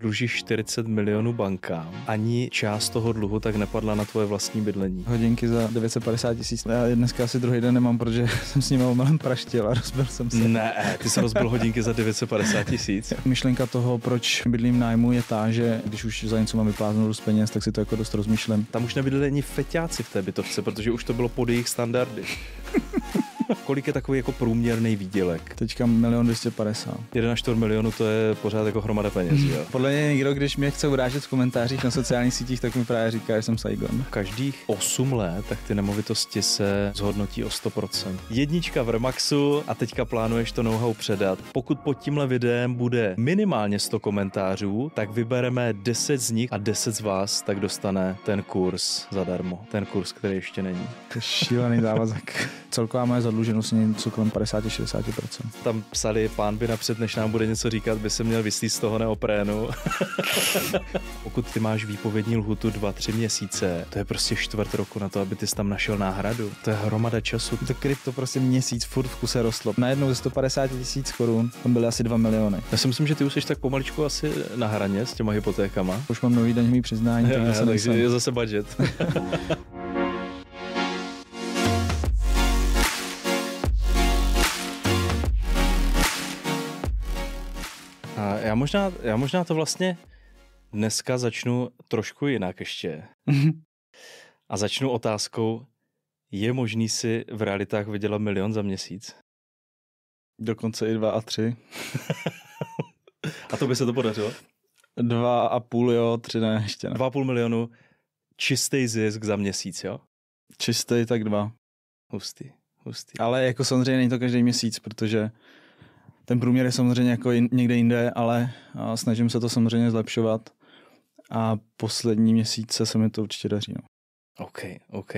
dluží 40 milionů bankám. Ani část toho dluhu tak nepadla na tvoje vlastní bydlení. Hodinky za 950 tisíc. No, já dneska asi druhý den nemám, protože jsem s nimi omylem praštil a rozbil jsem se. Ne, ty jsi rozbil hodinky za 950 tisíc. Myšlenka toho, proč bydlím nájmu, je ta, že když už za něco mám vypláznout dost peněz, tak si to jako dost rozmýšlím. Tam už nebyli ani feťáci v té bytovce, protože už to bylo pod jejich standardy. Kolik je takový jako průměrný výdělek? Teďka milion 250. 1,4 milionu to je pořád jako hromada peněz, jo? Podle mě někdo, když mě chce urážet v komentářích na sociálních sítích, tak mi právě říká, že jsem Saigon. Každých 8 let, tak ty nemovitosti se zhodnotí o 100%. Jednička v Remaxu a teďka plánuješ to know-how předat. Pokud pod tímhle videem bude minimálně 100 komentářů, tak vybereme 10 z nich a 10 z vás tak dostane ten kurz zadarmo. Ten kurz, který ještě není. šílený závazek. Celková moje zadlužení zadluženost něco kolem 50-60%. Tam psali, pán by napřed, než nám bude něco říkat, by se měl vyslít z toho neoprénu. Pokud ty máš výpovědní lhutu 2-3 měsíce, to je prostě čtvrt roku na to, aby ty jsi tam našel náhradu. To je hromada času. To krypto prostě měsíc furt v kuse rostlo. Najednou ze 150 tisíc korun, tam byly asi 2 miliony. Já si myslím, že ty už jsi tak pomaličku asi na hraně s těma hypotékama. Už mám nový daňový přiznání, já, tak já, takže je zase budget. já možná, já možná to vlastně dneska začnu trošku jinak ještě. A začnu otázkou, je možný si v realitách vydělat milion za měsíc? Dokonce i dva a tři. a to by se to podařilo? Dva a půl, jo, tři ne, ještě ne. Dva a půl milionu, čistý zisk za měsíc, jo? Čistý, tak dva. Hustý, hustý. Ale jako samozřejmě není to každý měsíc, protože ten průměr je samozřejmě jako někde jinde, ale snažím se to samozřejmě zlepšovat a poslední měsíce se mi to určitě daří. No. OK, OK.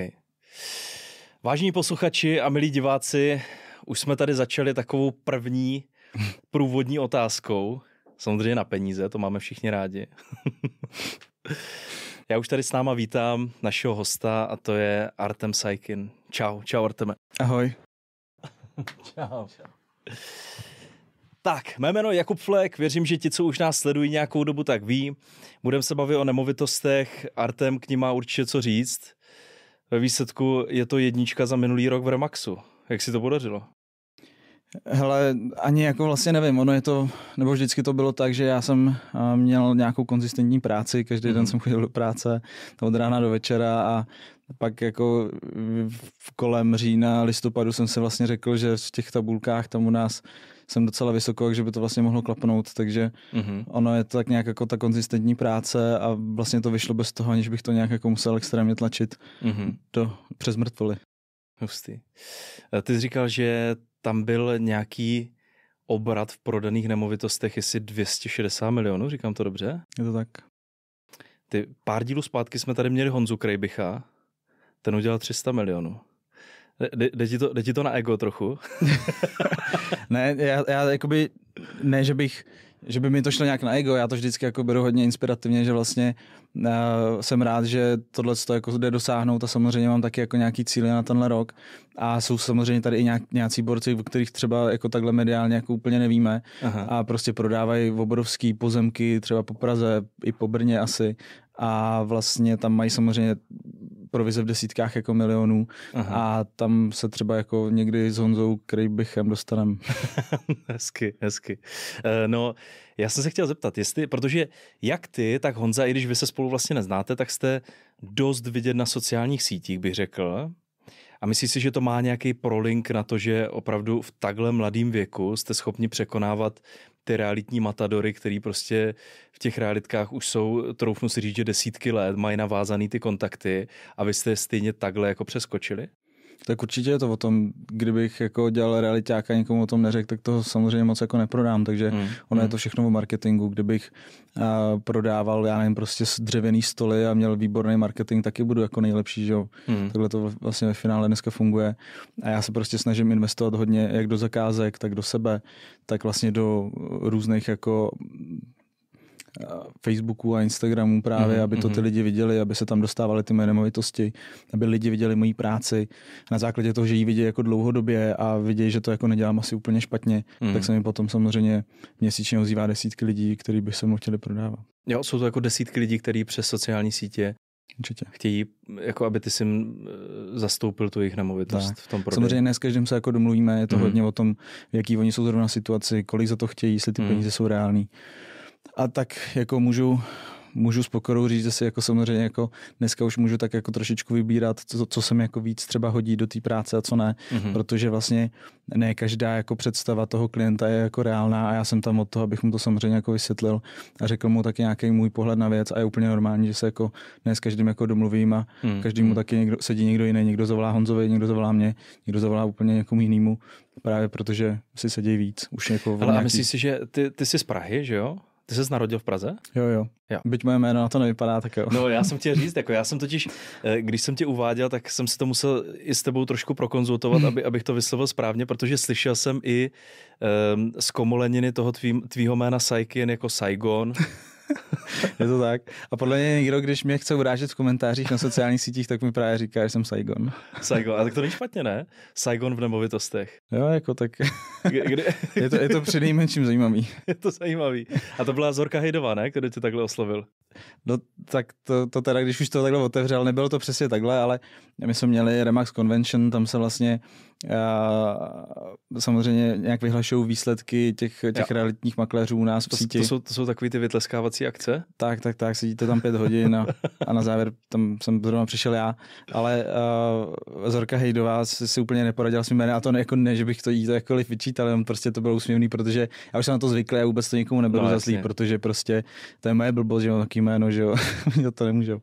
Vážení posluchači a milí diváci, už jsme tady začali takovou první průvodní otázkou. Samozřejmě na peníze, to máme všichni rádi. Já už tady s náma vítám našeho hosta a to je Artem Saikin. Čau, čau Arteme. Ahoj. čau. čau. Tak, mé jméno je Jakub Flek, věřím, že ti, co už nás sledují nějakou dobu, tak ví. Budeme se bavit o nemovitostech, Artem k ní má určitě co říct. Ve výsledku je to jednička za minulý rok v Remaxu. Jak si to podařilo? Hele, ani jako vlastně nevím, ono je to, nebo vždycky to bylo tak, že já jsem eh, měl nějakou konzistentní práci, každý mm. den mhm. jsem chodil do práce, od rána do večera a pak jako v kolem října, listopadu jsem si vlastně řekl, že v těch tabulkách tam u nás jsem docela vysoko, takže by to vlastně mohlo klapnout, takže mm-hmm. ono je to tak nějak jako ta konzistentní práce a vlastně to vyšlo bez toho, aniž bych to nějak jako musel extrémně tlačit mm-hmm. do, přes mrtvoli. Hustý. Ty jsi říkal, že tam byl nějaký obrat v prodaných nemovitostech, jestli 260 milionů, říkám to dobře? Je to tak. Ty pár dílů zpátky jsme tady měli Honzu Krejbicha, ten udělal 300 milionů. Jde, ti to, jde ti to na ego trochu? ne, já, já jakoby, ne, že bych, že by mi to šlo nějak na ego, já to vždycky jako beru hodně inspirativně, že vlastně uh, jsem rád, že tohle to jako jde dosáhnout a samozřejmě mám taky jako nějaký cíle na tenhle rok a jsou samozřejmě tady i nějak, nějací borci, o kterých třeba jako takhle mediálně jako úplně nevíme Aha. a prostě prodávají obrovský pozemky třeba po Praze i po Brně asi a vlastně tam mají samozřejmě provize v desítkách jako milionů Aha. a tam se třeba jako někdy s Honzou Krejbichem dostanem. hezky, hezky. Eh, no, já jsem se chtěl zeptat, jestli, protože jak ty, tak Honza, i když vy se spolu vlastně neznáte, tak jste dost vidět na sociálních sítích, bych řekl. A myslíš si, že to má nějaký prolink na to, že opravdu v takhle mladém věku jste schopni překonávat ty realitní matadory, který prostě v těch realitkách už jsou, troufnu si říct, že desítky let, mají navázaný ty kontakty a vy jste stejně takhle jako přeskočili? Tak určitě je to o tom, kdybych jako dělal realitáka a nikomu o tom neřekl, tak to samozřejmě moc jako neprodám, takže mm. ono mm. je hmm. to všechno o marketingu. Kdybych a, prodával, já nevím, prostě dřevěný stoly a měl výborný marketing, taky budu jako nejlepší, že jo. Mm. Takhle to vlastně ve finále dneska funguje. A já se prostě snažím investovat hodně jak do zakázek, tak do sebe, tak vlastně do různých jako Facebooku a Instagramu právě, mm-hmm. aby to ty mm-hmm. lidi viděli, aby se tam dostávaly ty moje nemovitosti, aby lidi viděli moji práci. Na základě toho, že ji vidí jako dlouhodobě a vidí, že to jako nedělám asi úplně špatně, mm-hmm. tak se mi potom samozřejmě měsíčně ozývá desítky lidí, kteří by se mnou chtěli prodávat. Jo, jsou to jako desítky lidí, kteří přes sociální sítě Určitě. Chtějí, jako aby ty si zastoupil tu jejich nemovitost tak. v tom prodeji. Samozřejmě ne s každým se jako domluvíme, je to mm-hmm. hodně o tom, jaký oni jsou zrovna situaci, kolik za to chtějí, jestli ty mm-hmm. peníze jsou reální. A tak jako můžu můžu s pokorou říct, že si jako samozřejmě jako dneska už můžu tak jako trošičku vybírat, co, co jsem jako víc třeba hodí do té práce a co ne, mm-hmm. protože vlastně ne každá jako představa toho klienta je jako reálná a já jsem tam od toho, abych mu to samozřejmě jako vysvětlil a řekl mu taky nějaký můj pohled na věc a je úplně normální, že se jako ne s každým jako domluvím a mm-hmm. každému mhm. taky někdo, sedí někdo jiný, někdo zavolá Honzovi, někdo zavolá mě, někdo zavolá úplně někomu jinému, právě protože si sedí víc. Už jako Ale nějaký... myslíš si, že ty, ty jsi z Prahy, že jo? Ty jsi narodil v Praze? Jo, jo. jo. Byť moje jméno na to nevypadá, tak jo. No já jsem chtěl říct, jako já jsem totiž, eh, když jsem tě uváděl, tak jsem si to musel i s tebou trošku prokonzultovat, hmm. aby, abych to vyslovil správně, protože slyšel jsem i um, z komoleniny toho tvý, tvýho jména Saikin jako Saigon. je to tak. A podle mě někdo, když mě chce urážet v komentářích na sociálních sítích, tak mi právě říká, že jsem Saigon. Saigon, a tak to není špatně, ne? Saigon v nemovitostech. Jo, jako tak. Kdy? je, to, je to nejmenším zajímavý. je to zajímavý. A to byla Zorka Hejdová, ne? Kdo tě takhle oslovil? No tak to, to teda, když už to takhle otevřel, nebylo to přesně takhle, ale my jsme měli Remax Convention, tam se vlastně samozřejmě nějak vyhlašují výsledky těch, těch Já. realitních makléřů u nás v síti. To jsou, to jsou takové ty vytleskávací akce? Tak, tak, tak, sedíte tam pět hodin a, a na závěr tam jsem zrovna přišel já, ale uh, Zorka Hejdová si, si úplně neporadila s mým jménem a to ne, jako ne, že bych to jí to jakkoliv vyčítal, jenom prostě to bylo úsměvný, protože já už jsem na to zvyklý a vůbec to nikomu nebylo no, zaslý, protože prostě to je moje blbost, že mám takový jméno, že jo, to nemůžu.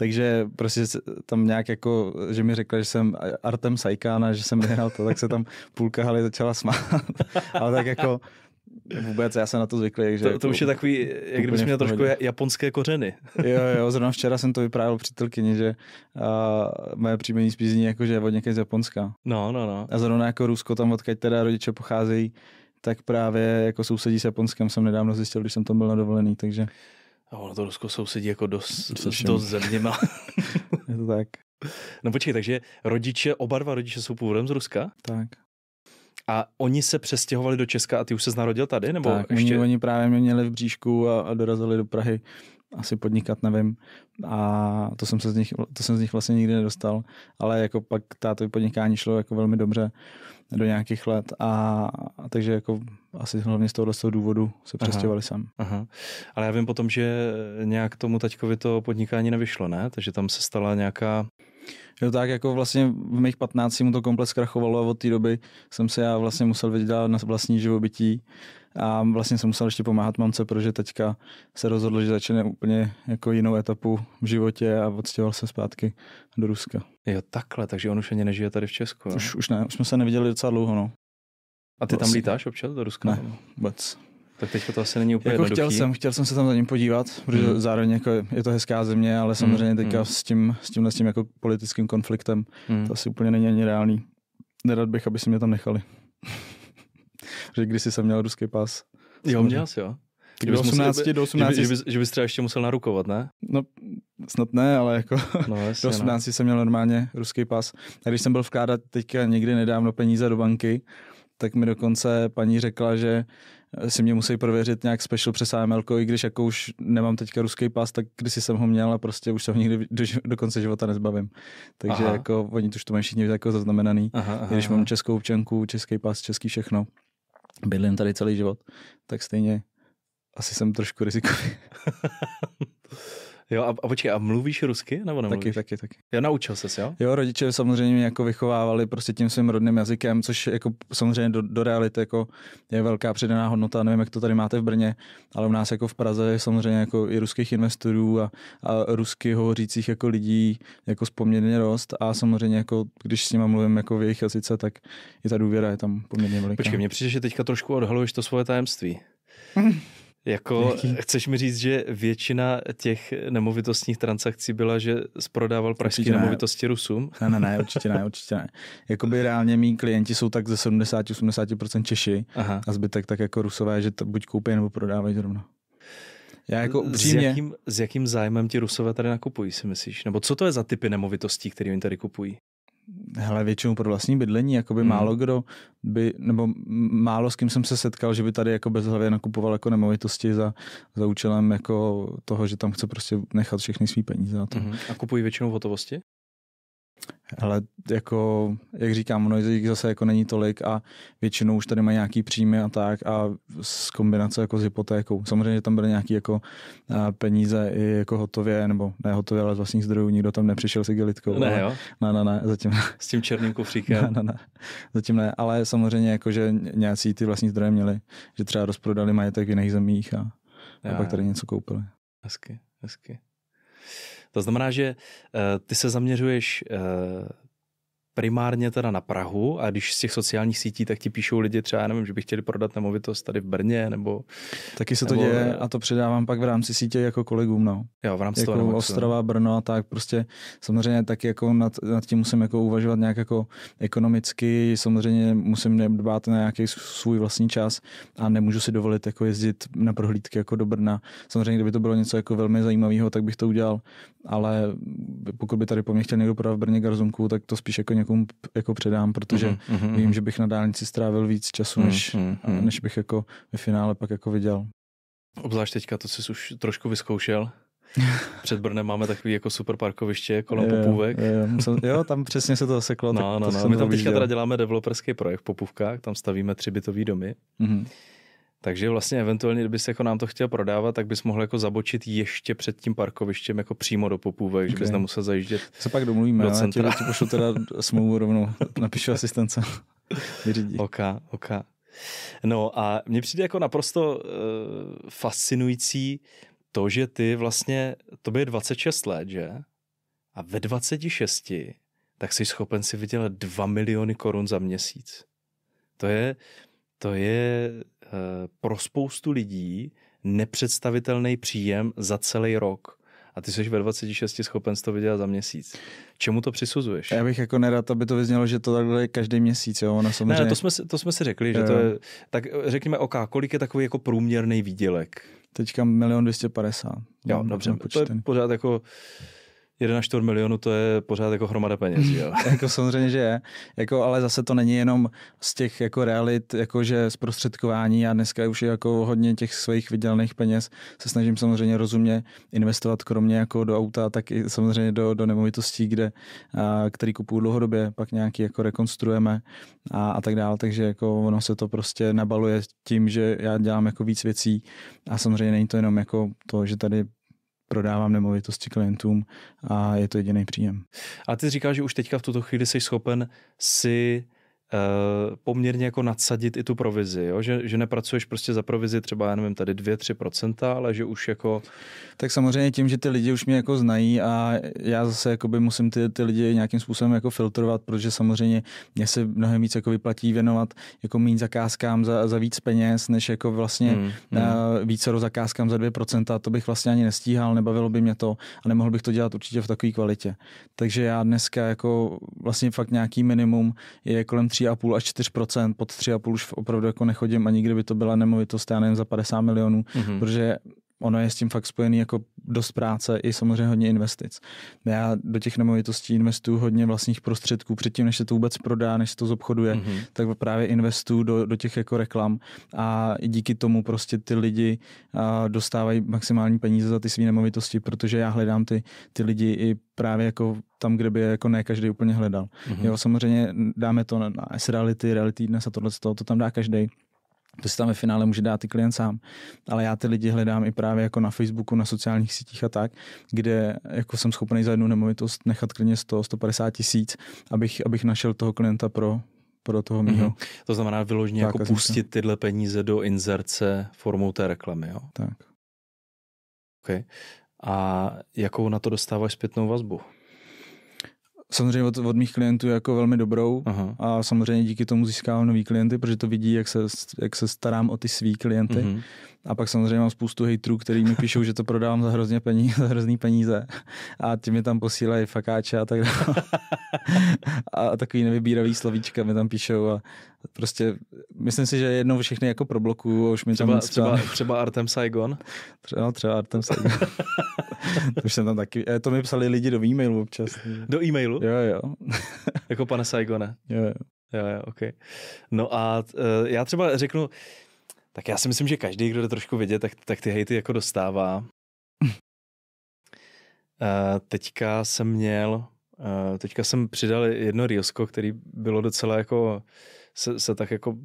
Takže prostě tam nějak jako, že mi řekla, že jsem Artem Sajkána, že jsem nehrál to, tak se tam půlka haly začala smát. Ale tak jako Vůbec, já jsem na to zvyklý. že. to, to jako, už je takový, jak kdybych měl trošku japonské kořeny. jo, jo, zrovna včera jsem to vyprávěl přítelkyni, že a, moje příjmení spíš zní jako, že je od někde z Japonska. No, no, no. A zrovna jako Rusko, tam odkud teda rodiče pocházejí, tak právě jako sousedí s Japonskem jsem nedávno zjistil, když jsem tam byl na dovolený, takže... A ono to Rusko sousedí jako dost, dost zeměma. je to tak. No počkej, takže rodiče, oba dva rodiče jsou původem z Ruska? Tak. A oni se přestěhovali do Česka a ty už se narodil tady? Nebo tak, ještě... oni, oni právě mě měli v bříšku a, a dorazili do Prahy asi podnikat, nevím. A to jsem, se z nich, to jsem z nich vlastně nikdy nedostal, ale jako pak táto podnikání šlo jako velmi dobře do nějakých let a, a takže jako asi hlavně z tohohle z toho důvodu se přestěhovali sem. Aha. Ale já vím potom, že nějak tomu taťkovi to podnikání nevyšlo, ne? Takže tam se stala nějaká Jo tak, jako vlastně v mých 15 mu to komplet zkrachovalo a od té doby jsem se já vlastně musel vydělat na vlastní živobytí a vlastně jsem musel ještě pomáhat mamce, protože teďka se rozhodl, že začne úplně jako jinou etapu v životě a odstěhoval se zpátky do Ruska. Jo, takhle, takže on už ani nežije tady v Česku. Ne? Už, už ne, už jsme se neviděli docela dlouho, no. A ty tam vlastně. lítáš občas do Ruska? Ne, vůbec. Tak teďka to asi není úplně jako chtěl jsem, chtěl jsem se tam za ním podívat, protože mm. zároveň jako je to hezká země, ale mhm, samozřejmě teďka mm. s tím, s tímhle s tím jako politickým konfliktem mm. to asi úplně není ani reálný. Nerad bych, aby si mě tam nechali protože když se měl ruský pas. Jo, měl jsi, jo. Kdyby do 18, musel, do 18. Že, by, že, že bys třeba ještě musel narukovat, ne? No, snad ne, ale jako no, jasně, do 18 no. jsem měl normálně ruský pas. A když jsem byl vkládat teďka někdy nedávno peníze do banky, tak mi dokonce paní řekla, že si mě musí prověřit nějak special přes AML, i když jako už nemám teďka ruský pas, tak když jsem ho měl a prostě už se ho nikdy do, do konce života nezbavím. Takže aha. jako oni už to mají všichni jako zaznamenaný. Aha, aha, když mám českou občanku, český pas, český všechno bydlím tady celý život, tak stejně asi jsem trošku rizikový. Jo, a, a počkej, a mluvíš rusky nebo nemluvíš? Taky, taky, taky. Jo, naučil ses, jo? Jo, rodiče samozřejmě mě jako vychovávali prostě tím svým rodným jazykem, což jako samozřejmě do, do reality jako je velká předaná hodnota, nevím, jak to tady máte v Brně, ale u nás jako v Praze je samozřejmě jako i ruských investorů a, a rusky hovořících jako lidí jako poměrně rost a samozřejmě jako když s nimi mluvím jako v jejich jazyce, tak i ta důvěra je tam poměrně veliká. Počkej, mě přijde, že teďka trošku odhaluješ to svoje tajemství. Jako chceš mi říct, že většina těch nemovitostních transakcí byla, že zprodával pražské ne. nemovitosti Rusům? Ne, ne, ne, určitě ne, určitě ne. Jakoby reálně mý klienti jsou tak ze 70-80% Češi Aha. a zbytek tak jako Rusové, že to buď koupí nebo prodávají zrovna. Já jako upřímně... s, jakým, s jakým zájmem ti Rusové tady nakupují, si myslíš? Nebo co to je za typy nemovitostí, které oni tady kupují? hele, většinou pro vlastní bydlení, by hmm. málo kdo by, nebo málo s kým jsem se setkal, že by tady jako bezhlavě nakupoval jako nemovitosti za, za účelem jako toho, že tam chce prostě nechat všechny svý peníze na to. Hmm. A kupují většinou v hotovosti? Ale jako, jak říkám, ono jich zase jako není tolik a většinou už tady mají nějaký příjmy a tak a s kombinace jako s hypotékou. Samozřejmě tam byly nějaké jako peníze i jako hotově, nebo ne hotově, ale z vlastních zdrojů. Nikdo tam nepřišel s igelitkou. Ne, jo? Ne, ne, ne, zatím ne. S tím černým kufříkem. Ne, ne, ne, zatím ne, ale samozřejmě jako, že nějací ty vlastní zdroje měli, že třeba rozprodali majetek v jiných zemích a, a pak tady něco koupili. Hezky, hezky. To znamená, že eh, ty se zaměřuješ eh, primárně teda na Prahu a když z těch sociálních sítí, tak ti píšou lidi třeba, já nevím, že by chtěli prodat nemovitost tady v Brně nebo... Taky se to nebo, děje a to předávám pak v rámci sítě jako kolegům, no. Jo, v rámci jako toho Ostrava, Brno a tak prostě samozřejmě taky jako nad, nad tím musím jako uvažovat nějak jako ekonomicky, samozřejmě musím dbát na nějaký svůj vlastní čas a nemůžu si dovolit jako jezdit na prohlídky jako do Brna. Samozřejmě, kdyby to bylo něco jako velmi zajímavého, tak bych to udělal, ale pokud by tady po mě chtěl někdo prodat v Brně garzonku, tak to spíš jako kolegům jako předám, protože mm-hmm, vím, mhm. že bych na dálnici strávil víc času, mhm, než, mm-hmm. než bych jako ve finále pak jako viděl. Obzvlášť teďka to jsi už trošku vyzkoušel. Před Brnem máme takový jako super parkoviště kolem je, popůvek. Je, jo, tam přesně se to zaseklo. No, no, no, my tam teďka teda děláme developerský projekt v popůvkách, tam stavíme tři bytové domy. Mm-hmm. Takže vlastně eventuálně, kdyby se jako nám to chtěl prodávat, tak bys mohl jako zabočit ještě před tím parkovištěm jako přímo do popůvek, okay. že bys nemusel zajíždět. Se pak domluvíme, do centra. já ti, pošlu teda smlouvu rovnou, napíšu asistence. Vyřídí. OK, OK. No a mně přijde jako naprosto uh, fascinující to, že ty vlastně, to je 26 let, že? A ve 26 tak jsi schopen si vydělat 2 miliony korun za měsíc. To je, to je Eh, pro spoustu lidí nepředstavitelný příjem za celý rok. A ty jsi ve 26 schopen to vydělat za měsíc. Čemu to přisuzuješ? Já bych jako nerad, aby to vyznělo, že to takhle je každý měsíc. Jo? Ona samozřejmě... Ne, to jsme, to jsme si řekli, že jo. to je... Tak eh, řekněme, OK, kolik je takový jako průměrný výdělek? Teďka milion 250. Jo, dobře, to je pořád jako 1,4 milionu to je pořád jako hromada peněz, jo? jako samozřejmě, že je. Jako, ale zase to není jenom z těch jako realit, jako že zprostředkování a dneska už jako hodně těch svých vydělaných peněz se snažím samozřejmě rozumně investovat kromě jako do auta, tak i samozřejmě do, do nemovitostí, kde, a, který kupuju dlouhodobě, pak nějaký jako rekonstruujeme a, a tak dále, takže jako ono se to prostě nabaluje tím, že já dělám jako víc věcí a samozřejmě není to jenom jako to, že tady prodávám nemovitosti klientům a je to jediný příjem. A ty říkáš, že už teďka v tuto chvíli jsi schopen si Eh, poměrně jako nadsadit i tu provizi, jo? Že, že nepracuješ prostě za provizi třeba, já nevím, tady 2-3%, ale že už jako... Tak samozřejmě tím, že ty lidi už mě jako znají a já zase jakoby musím ty, ty lidi nějakým způsobem jako filtrovat, protože samozřejmě mě se mnohem víc jako vyplatí věnovat jako méně zakázkám za, za víc peněz, než jako vlastně hmm, hmm. více zakázkám za 2%, to bych vlastně ani nestíhal, nebavilo by mě to a nemohl bych to dělat určitě v takové kvalitě. Takže já dneska jako vlastně fakt nějaký minimum je kolem 3 3,5 až 4 pod 3,5 už opravdu jako nechodím, a nikdy by to byla nemovitost, já nevím, za 50 milionů, mm-hmm. protože ono je s tím fakt spojený jako dost práce i samozřejmě hodně investic. Já do těch nemovitostí investuju hodně vlastních prostředků předtím, než se to vůbec prodá, než se to zobchoduje, mm-hmm. tak právě investuju do, do těch jako reklam a díky tomu prostě ty lidi a, dostávají maximální peníze za ty své nemovitosti, protože já hledám ty, ty lidi i právě jako tam, kde by je jako ne každý úplně hledal. Mm-hmm. Jo, samozřejmě dáme to na, na S-reality, reality dnes a tohle, to tam dá každý to si tam ve finále může dát i klient sám. Ale já ty lidi hledám i právě jako na Facebooku, na sociálních sítích a tak, kde jako jsem schopný za jednu nemovitost nechat klidně 100, 150 tisíc, abych, abych našel toho klienta pro, pro toho mýho. Mm-hmm. To znamená vyložně jako pustit tyhle peníze do inzerce formou té reklamy, jo? Tak. Okay. A jakou na to dostáváš zpětnou vazbu? samozřejmě od, od mých klientů jako velmi dobrou Aha. a samozřejmě díky tomu získávám nový klienty, protože to vidí, jak se, jak se starám o ty svý klienty. Mm-hmm. A pak samozřejmě mám spoustu hejtrů, který mi píšou, že to prodávám za hrozně peníze, za hrozný peníze. A ti mi tam posílají fakáče a tak dále. a takový nevybíravý slovíčka mi tam píšou a, Prostě myslím si, že jednou všechny jako problokuju a už mi třeba, tam třeba, třeba, třeba Artem Saigon? Třeba, no, třeba Artem Saigon. to už jsem tam taky, eh, to mi psali lidi do e-mailu občas. Do e-mailu? Jo, jo. jako pane Saigone? Jo, jo. Jo, jo, ok. No a uh, já třeba řeknu, tak já si myslím, že každý, kdo jde trošku vidět, tak, tak ty hejty jako dostává. Uh, teďka jsem měl, uh, teďka jsem přidal jedno riosko, který bylo docela jako se, se tak jako,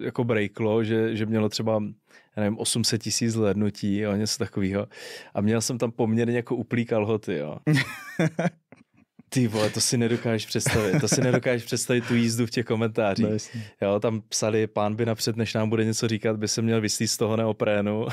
jako breaklo, že, že mělo třeba já nevím, 800 tisíc zhlédnutí, a něco takového. A měl jsem tam poměrně jako uplý kalhoty, jo. Ty vole, to si nedokážeš představit. To si nedokážeš představit tu jízdu v těch komentářích. No, jo, tam psali, pán by napřed, než nám bude něco říkat, by se měl vyslít z toho neoprénu.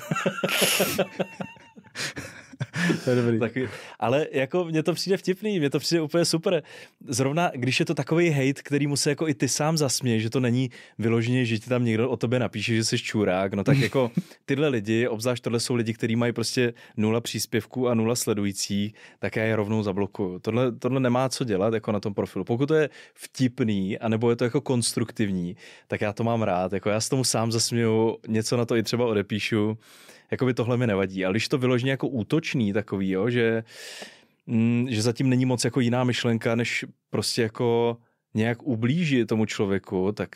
to je dobrý. Tak, ale jako mně to přijde vtipný, mně to přijde úplně super. Zrovna, když je to takový hate, který mu se jako i ty sám zasměje, že to není vyloženě, že ti tam někdo o tobě napíše, že jsi čurák, no tak jako tyhle lidi, obzvlášť tohle jsou lidi, kteří mají prostě nula příspěvků a nula sledující, tak já je rovnou zablokuju. Tohle, tohle nemá co dělat jako na tom profilu. Pokud to je vtipný, anebo je to jako konstruktivní, tak já to mám rád. Jako já s tomu sám zasměju, něco na to i třeba odepíšu jakoby tohle mi nevadí. Ale když to vyloženě jako útočný takový, jo, že, mm, že zatím není moc jako jiná myšlenka, než prostě jako nějak ublížit tomu člověku, tak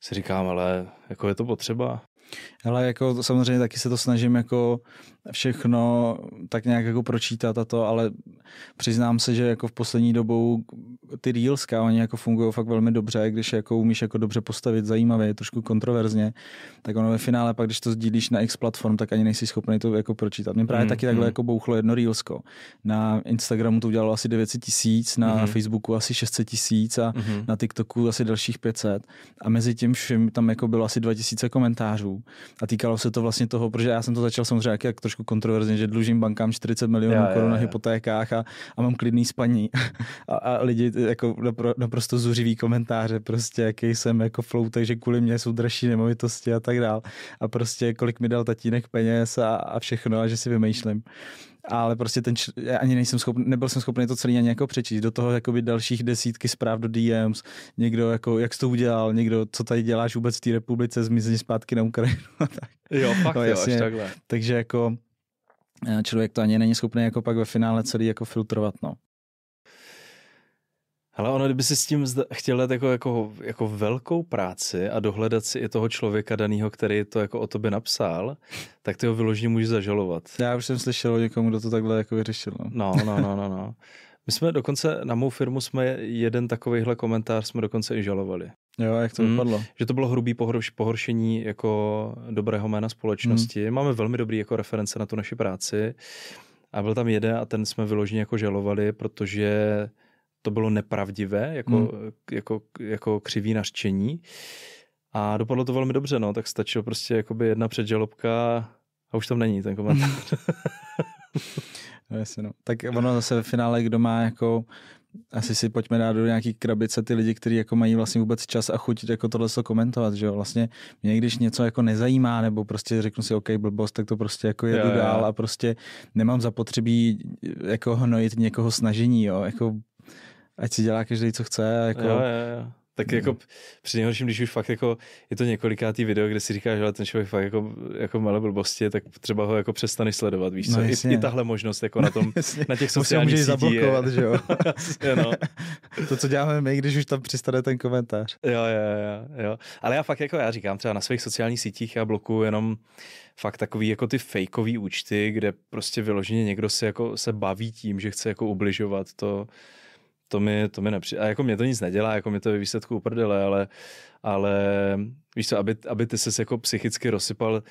si říkám, ale jako je to potřeba. Ale jako samozřejmě taky se to snažím jako všechno tak nějak jako pročítat a to, ale přiznám se, že jako v poslední dobou ty reelska, oni jako fungují fakt velmi dobře, když jako umíš jako dobře postavit zajímavě, trošku kontroverzně, tak ono ve finále pak, když to sdílíš na X platform, tak ani nejsi schopný to jako pročítat. Mě právě mm, taky mm. takhle jako bouchlo jedno reelsko. Na Instagramu to udělalo asi 900 tisíc, na mm. Facebooku asi 600 tisíc a mm. na TikToku asi dalších 500. A mezi tím všem tam jako bylo asi 2000 komentářů a týkalo se to vlastně toho, protože já jsem to začal samozřejmě jak, jak trošku kontroverzně, že dlužím bankám 40 milionů korun na hypotékách a, a mám klidný spaní. a, a lidi jako napro, naprosto zuřivý komentáře, prostě jaký jsem jako flow, takže kvůli mě jsou dražší nemovitosti a tak dál. A prostě kolik mi dal tatínek peněz a, a všechno a že si vymýšlím ale prostě ten, čl- ani nejsem schopný, nebyl jsem schopný to celý ani jako přečíst. Do toho jakoby dalších desítky zpráv do DMs, někdo jako, jak jsi to udělal, někdo, co tady děláš vůbec v té republice, zmizení zpátky na Ukrajinu tak. Jo, fakt no, jo, jasně. až takhle. Takže jako eh, člověk to ani není schopný jako pak ve finále celý jako filtrovat, no. Ale ono, kdyby si s tím chtěl dát jako, jako, jako velkou práci a dohledat si i toho člověka daného, který to jako o tobě napsal, tak ty ho vyloženě můžeš zažalovat. Já už jsem slyšel o někomu, kdo to takhle jako vyřešil. No. no, no, no, no, no. My jsme dokonce, na mou firmu jsme jeden takovýhle komentář jsme dokonce i žalovali. Jo, jak to mm, vypadlo? Že to bylo hrubý pohorš, pohoršení jako dobrého jména společnosti. Mm. Máme velmi dobrý jako reference na tu naši práci. A byl tam jeden a ten jsme vyloženě jako žalovali, protože to bylo nepravdivé, jako, hmm. jako, jako křivý naštění. A dopadlo to velmi dobře, no, tak stačilo prostě jakoby jedna předželobka a už tam není ten komentář. no, jasně, no. Tak ono zase ve finále, kdo má jako asi si pojďme dát do nějaký krabice ty lidi, kteří jako mají vlastně vůbec čas a chuť jako tohle so komentovat, že jo, vlastně mě když něco jako nezajímá, nebo prostě řeknu si OK blbost, tak to prostě jako jedu jo, dál jo. a prostě nemám zapotřebí jako hnojit někoho snažení, jo, jako ať si dělá každý, co chce. Jako... Jo, jo, jo. Tak hmm. jako při nejhorším, když už fakt jako je to několikátý video, kde si říkáš, že ten člověk fakt jako, jako malé blbosti, tak třeba ho jako přestaneš sledovat, víš no, co? No, I, I, tahle možnost jako na tom, jasně. na těch sociálních sítích. zablokovat, je. že jo? je, no. to, co děláme my, když už tam přistane ten komentář. Jo, jo, jo, jo. Ale já fakt jako já říkám třeba na svých sociálních sítích já blokuju jenom fakt takový jako ty fejkový účty, kde prostě vyloženě někdo se jako se baví tím, že chce jako ubližovat to to mi, to mi nepři... A jako mě to nic nedělá, jako mě to je výsledku uprdele, ale, ale víš co, aby, aby ty ses jako psychicky rozsypal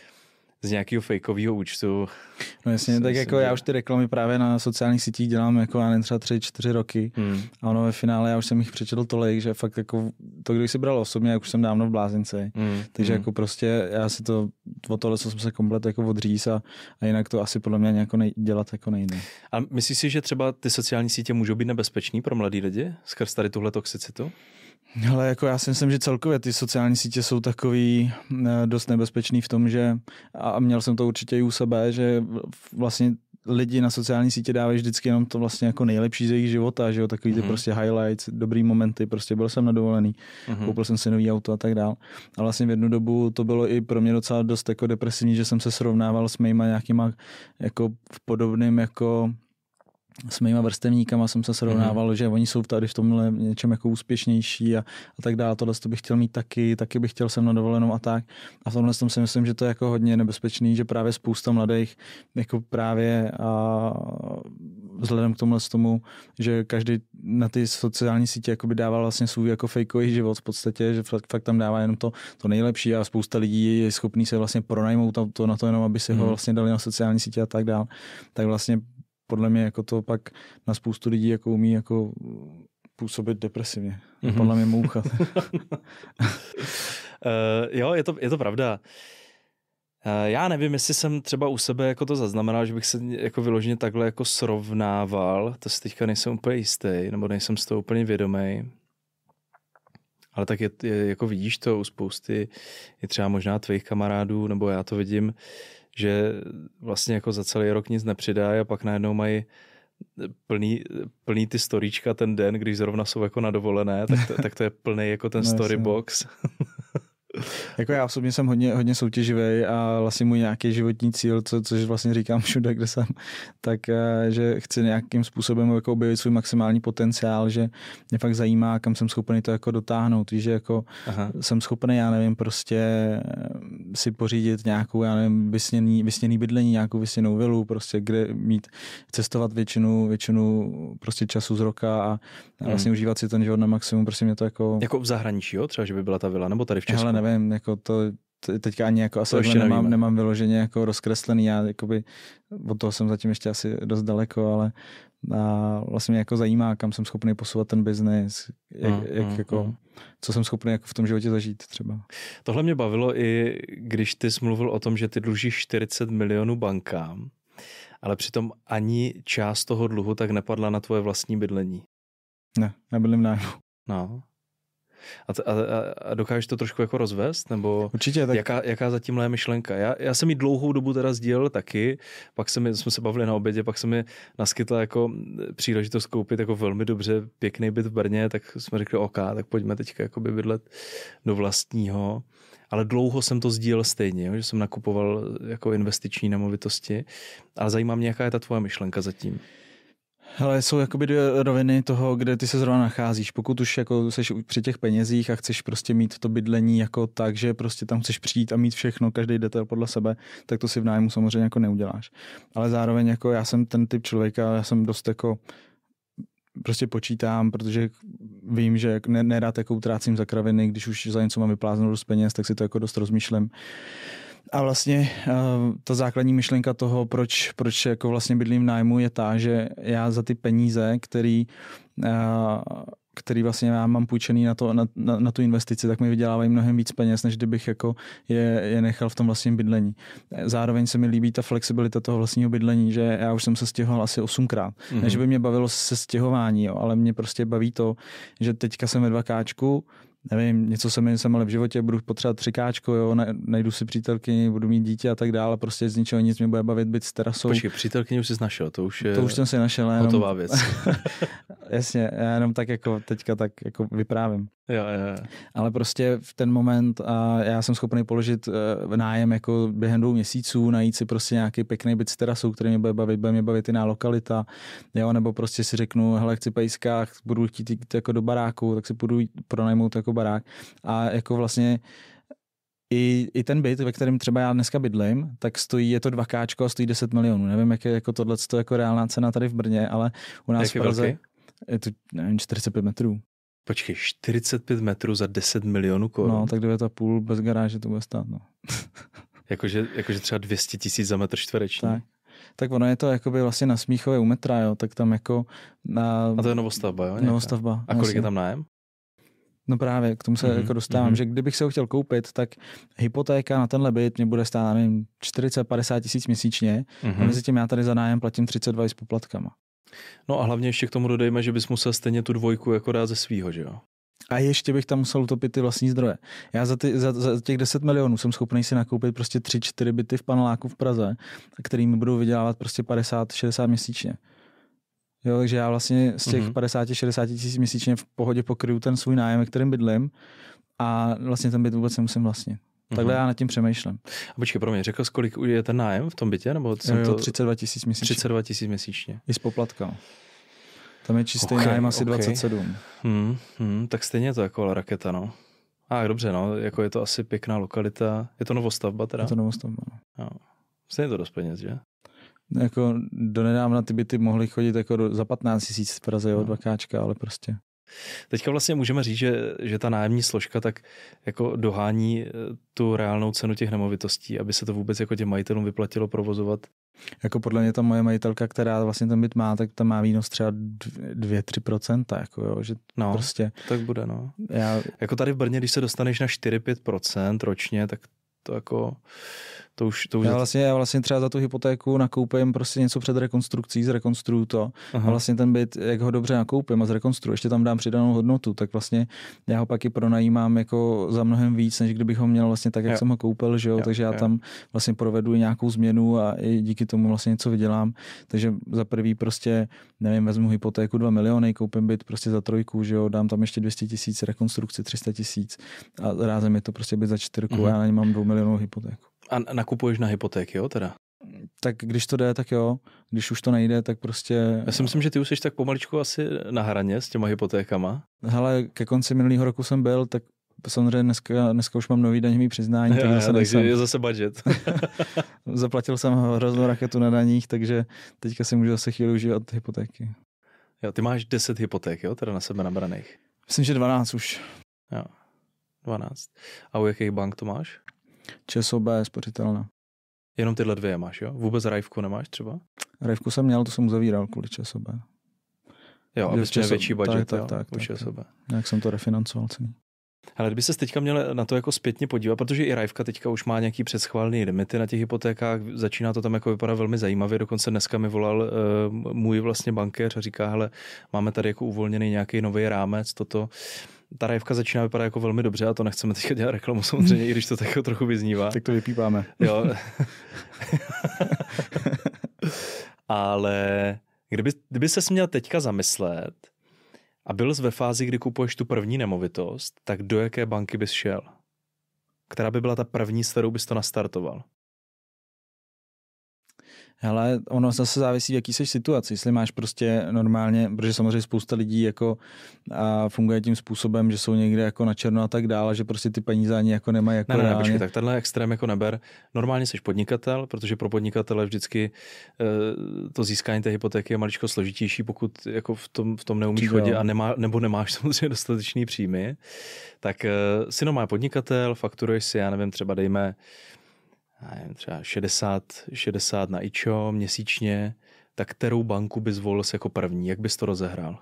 z nějakého fakeového účtu. No jasně, tak jako já už ty reklamy právě na sociálních sítích dělám jako já nevím, třeba tři, čtyři roky hmm. a ono ve finále já už jsem jich přečetl tolik, že fakt jako to, když si bral osobně, jak už jsem dávno v blázinci, hmm. takže hmm. jako prostě já si to o tohle, co jsem se komplet jako odříz a, a jinak to asi podle mě nějak nej, dělat jako nejde. A myslíš si, že třeba ty sociální sítě můžou být nebezpečný pro mladý lidi skrz tady tuhle toxicitu? Ale jako já si myslím, že celkově ty sociální sítě jsou takový eh, dost nebezpečný v tom, že, a měl jsem to určitě i u sebe, že vlastně lidi na sociální sítě dávají vždycky jenom to vlastně jako nejlepší ze jejich života, že jo, takový ty mm-hmm. prostě highlights, dobrý momenty, prostě byl jsem nadovolený, mm-hmm. koupil jsem si nový auto a tak dál. A vlastně v jednu dobu to bylo i pro mě docela dost jako depresivní, že jsem se srovnával s mýma nějakýma jako v podobným jako s mýma vrstevníkama jsem se srovnával, mm-hmm. že oni jsou tady v tomhle něčem jako úspěšnější a, a tak dále. Tohle to bych chtěl mít taky, taky bych chtěl se na dovolenou a tak. A v tomhle si myslím, že to je jako hodně nebezpečný, že právě spousta mladých jako právě a vzhledem k tomhle tomu, že každý na ty sociální sítě jako by dával vlastně svůj jako fejkový život v podstatě, že fakt, fakt tam dává jenom to, to nejlepší a spousta lidí je schopný se vlastně pronajmout to, to na to jenom, aby si mm. ho mhm. vlastně dali na sociální sítě a tak dále. Tak vlastně podle mě jako to pak na spoustu lidí jako umí jako působit depresivně. Mm-hmm. Podle mě moucha. uh, jo, je to, je to pravda. Eh, já nevím, jestli jsem třeba u sebe jako to zaznamenal, že bych se jako vyloženě takhle jako srovnával, to si teďka nejsem úplně jistý, nebo nejsem z toho úplně vědomý. Ale tak je, je, jako vidíš to u spousty, je třeba možná tvých kamarádů, nebo já to vidím, uh, že vlastně jako za celý rok nic nepřidá a pak najednou mají plný, plný ty storíčka ten den, když zrovna jsou jako na dovolené, tak to, tak to je plný jako ten no, storybox. Jako já osobně jsem hodně, hodně soutěživý a vlastně můj nějaký životní cíl, co, což vlastně říkám všude, kde jsem, tak eh, že chci nějakým způsobem jako objevit svůj maximální potenciál, že mě fakt zajímá, kam jsem schopný to jako dotáhnout. Víš, že jako Aha. jsem schopný, já nevím, prostě eh, si pořídit nějakou, já nevím, vysněný, vysněný bydlení, nějakou vysněnou vilu, prostě kde mít, cestovat většinu, většinu prostě času z roka a, a vlastně hmm. užívat si ten život na maximum, prostě mě to jako... Jako v zahraničí, jo? třeba, že by byla ta vila, nebo tady v Česku? Hele, nevím, nevím, jako to teďka ani jako asi nemám, nemám vyloženě jako rozkreslený, já jakoby od toho jsem zatím ještě asi dost daleko, ale a vlastně mě jako zajímá, kam jsem schopný posouvat ten biznis, jak, mm, jak mm, jako, mm. co jsem schopný jako v tom životě zažít třeba. Tohle mě bavilo i, když ty jsi mluvil o tom, že ty dlužíš 40 milionů bankám, ale přitom ani část toho dluhu tak nepadla na tvoje vlastní bydlení. Ne, nebyl bydlím nájmu. No, a, a, a dokážeš to trošku jako rozvést? Nebo Určitě, tak... jaká, jaká zatím je myšlenka? Já, já jsem ji dlouhou dobu teda sdílel taky, pak se mi, jsme se bavili na obědě, pak se mi naskytla jako příležitost koupit jako velmi dobře pěkný byt v Brně, tak jsme řekli OK, tak pojďme teďka by bydlet do vlastního. Ale dlouho jsem to sdílel stejně, že jsem nakupoval jako investiční nemovitosti. Ale zajímá mě, jaká je ta tvoje myšlenka zatím? Ale jsou jakoby dvě roviny toho, kde ty se zrovna nacházíš. Pokud už jako seš při těch penězích a chceš prostě mít to bydlení jako tak, že prostě tam chceš přijít a mít všechno, každý detail podle sebe, tak to si v nájmu samozřejmě jako neuděláš. Ale zároveň jako já jsem ten typ člověka, já jsem dost jako prostě počítám, protože vím, že nerad jako utrácím za kraviny, když už za něco mám vypláznout dost peněz, tak si to jako dost rozmýšlím. A vlastně eh, ta základní myšlenka toho, proč, proč jako vlastně bydlím v nájmu, je ta, že já za ty peníze, který, eh, který vlastně já mám půjčený na, to, na, na, na tu investici, tak mi vydělávají mnohem víc peněz, než kdybych jako je, je nechal v tom vlastním bydlení. Zároveň se mi líbí ta flexibilita toho vlastního bydlení, že já už jsem se stěhoval asi osmkrát. Mm-hmm. Ne, že by mě bavilo se stěhování, jo, ale mě prostě baví to, že teďka jsem ve dvakáčku, nevím, něco se mi jsem v životě, budu potřebovat třikáčko, jo, najdu si přítelkyni, budu mít dítě a tak dále, prostě z ničeho nic mě bude bavit být s terasou. Počkej, přítelkyni už jsi našel, to už je To už jsem si našel, jenom... Hotová věc. Jasně, já jenom tak jako teďka tak jako vyprávím. Jo, jo, jo. Ale prostě v ten moment a já jsem schopný položit eh, v nájem jako během dvou měsíců, najít si prostě nějaký pěkný byt s terasou, který mě bude bavit, bude mě bavit jiná lokalita, jo, nebo prostě si řeknu, hele, chci pejskách, budu chtít jít jako do baráku, tak si půjdu pronajmout jako jako barák a jako vlastně i, i ten byt, ve kterém třeba já dneska bydlím, tak stojí, je to 2 a stojí 10 milionů. Nevím, jak je jako tohle to jako reálná cena tady v Brně, ale u nás Jaký v Praze velký? je to, nevím, 45 metrů. Počkej, 45 metrů za 10 milionů korun? No, tak 9,5 bez garáže to bude stát, no. jakože, jakože třeba 200 tisíc za metr čtvereční? Tak tak ono je to jakoby vlastně na Smíchově u metra, jo, tak tam jako... Na, a to je novostavba, jo? Nějaká. Novostavba. A kolik vlastně. je tam nájem? No právě, k tomu se mm-hmm. jako dostávám, mm-hmm. že kdybych se ho chtěl koupit, tak hypotéka na tenhle byt mě bude stát, nevím, 40-50 tisíc měsíčně mm-hmm. a mhm. mezi tím já tady za nájem platím 32 s poplatkama. No a hlavně ještě k tomu dodejme, že bys musel stejně tu dvojku jako dát ze svýho, že jo? A ještě bych tam musel utopit ty vlastní zdroje. Já za, ty, za, za těch 10 milionů jsem schopný si nakoupit prostě 3-4 byty v paneláku v Praze, kterými budou vydělávat prostě 50-60 měsíčně. Jo, takže já vlastně z těch mm-hmm. 50-60 tisíc měsíčně v pohodě pokryju ten svůj nájem, kterým bydlím a vlastně ten byt vůbec nemusím vlastně. Takhle mm-hmm. já nad tím přemýšlím. A počkej, pro mě, řekl jsi, kolik je ten nájem v tom bytě? Nebo jo, jo, to... 32 tisíc měsíčně. 32 tisíc měsíčně. I s poplatkou. Tam je čistý okay, nájem asi okay. 27. Hmm, hmm, tak stejně je to jako raketa, no. A ah, dobře, no, jako je to asi pěkná lokalita. Je to novostavba teda? Je to novostavba, no. no. Stejně to dost peněz, že? jako donedávna ty byty mohly chodit jako do, za 15 tisíc v Praze, jo, 2 no. ale prostě. Teďka vlastně můžeme říct, že, že ta nájemní složka tak jako dohání eh, tu reálnou cenu těch nemovitostí, aby se to vůbec jako těm majitelům vyplatilo provozovat. Jako podle mě ta moje majitelka, která vlastně ten byt má, tak tam má výnos třeba 2-3%, jako jo, že no, prostě. tak bude, no. Já... Jako tady v Brně, když se dostaneš na 4-5% ročně, tak to jako to už, to už já, vlastně, já vlastně třeba za tu hypotéku nakoupím prostě něco před rekonstrukcí, zrekonstruju to. Aha. A vlastně ten byt, jak ho dobře nakoupím a zrekonstruju, ještě tam dám přidanou hodnotu, tak vlastně já ho pak i pronajímám jako za mnohem víc, než kdybych ho měl vlastně tak, jak jo. jsem ho koupil, že jo? jo. takže já jo. tam vlastně provedu nějakou změnu a i díky tomu vlastně něco vydělám. Takže za prvý prostě, nevím, vezmu hypotéku 2 miliony, koupím byt prostě za trojku, že jo, dám tam ještě 200 tisíc, rekonstrukci 300 tisíc a rázem je to prostě byt za čtyřku, a mhm. já na mám 2 milionů hypotéku. A nakupuješ na hypotéky, jo, teda? Tak když to jde, tak jo. Když už to nejde, tak prostě... Já si myslím, že ty už jsi tak pomaličku asi na hraně s těma hypotékama. Hele, ke konci minulého roku jsem byl, tak samozřejmě dneska, dneska už mám nový daňový přiznání, já, takže, já, zase takže nejsem. je zase budget. Zaplatil jsem hroznou raketu na daních, takže teďka si můžu zase chvíli užívat hypotéky. Jo, ty máš 10 hypoték, jo, teda na sebe nabraných. Myslím, že 12 už. Jo, 12. A u jakých bank to máš? ČSOB je Jenom tyhle dvě je máš, jo? Vůbec rajvku nemáš třeba? Rajvku jsem měl, to jsem uzavíral kvůli ČSOB. Jo, aby měl větší budget, tak, jo, tak, tak, Tak, Jak jsem to refinancoval celý. Ale kdyby se teďka měl na to jako zpětně podívat, protože i Rajvka teďka už má nějaký předschválený limity na těch hypotékách, začíná to tam jako vypadat velmi zajímavě, dokonce dneska mi volal uh, můj vlastně bankéř a říká, hele, máme tady jako uvolněný nějaký nový rámec, toto, ta rajevka začíná vypadat jako velmi dobře a to nechceme teďka dělat reklamu samozřejmě, i když to tak trochu vyznívá. Tak to vypípáme. Jo. Ale kdyby, kdyby se měl teďka zamyslet a byl jsi ve fázi, kdy kupuješ tu první nemovitost, tak do jaké banky bys šel? Která by byla ta první, s kterou bys to nastartoval? Hele, ono zase závisí, v jaký jsi situaci. Jestli máš prostě normálně, protože samozřejmě spousta lidí jako a funguje tím způsobem, že jsou někde jako na černo a tak dále, že prostě ty peníze ani jako nemají jako ne, ne, ne, počkej, tak tenhle extrém jako neber. Normálně jsi podnikatel, protože pro podnikatele vždycky e, to získání té hypotéky je maličko složitější, pokud jako v tom, v tom neumíš chodit a nemá, nebo nemáš samozřejmě dostatečný příjmy. Tak e, eh, si má podnikatel, fakturuješ si, já nevím, třeba dejme nevím, třeba 60, 60 na IČO měsíčně, tak kterou banku bys volil jako první? Jak bys to rozehrál?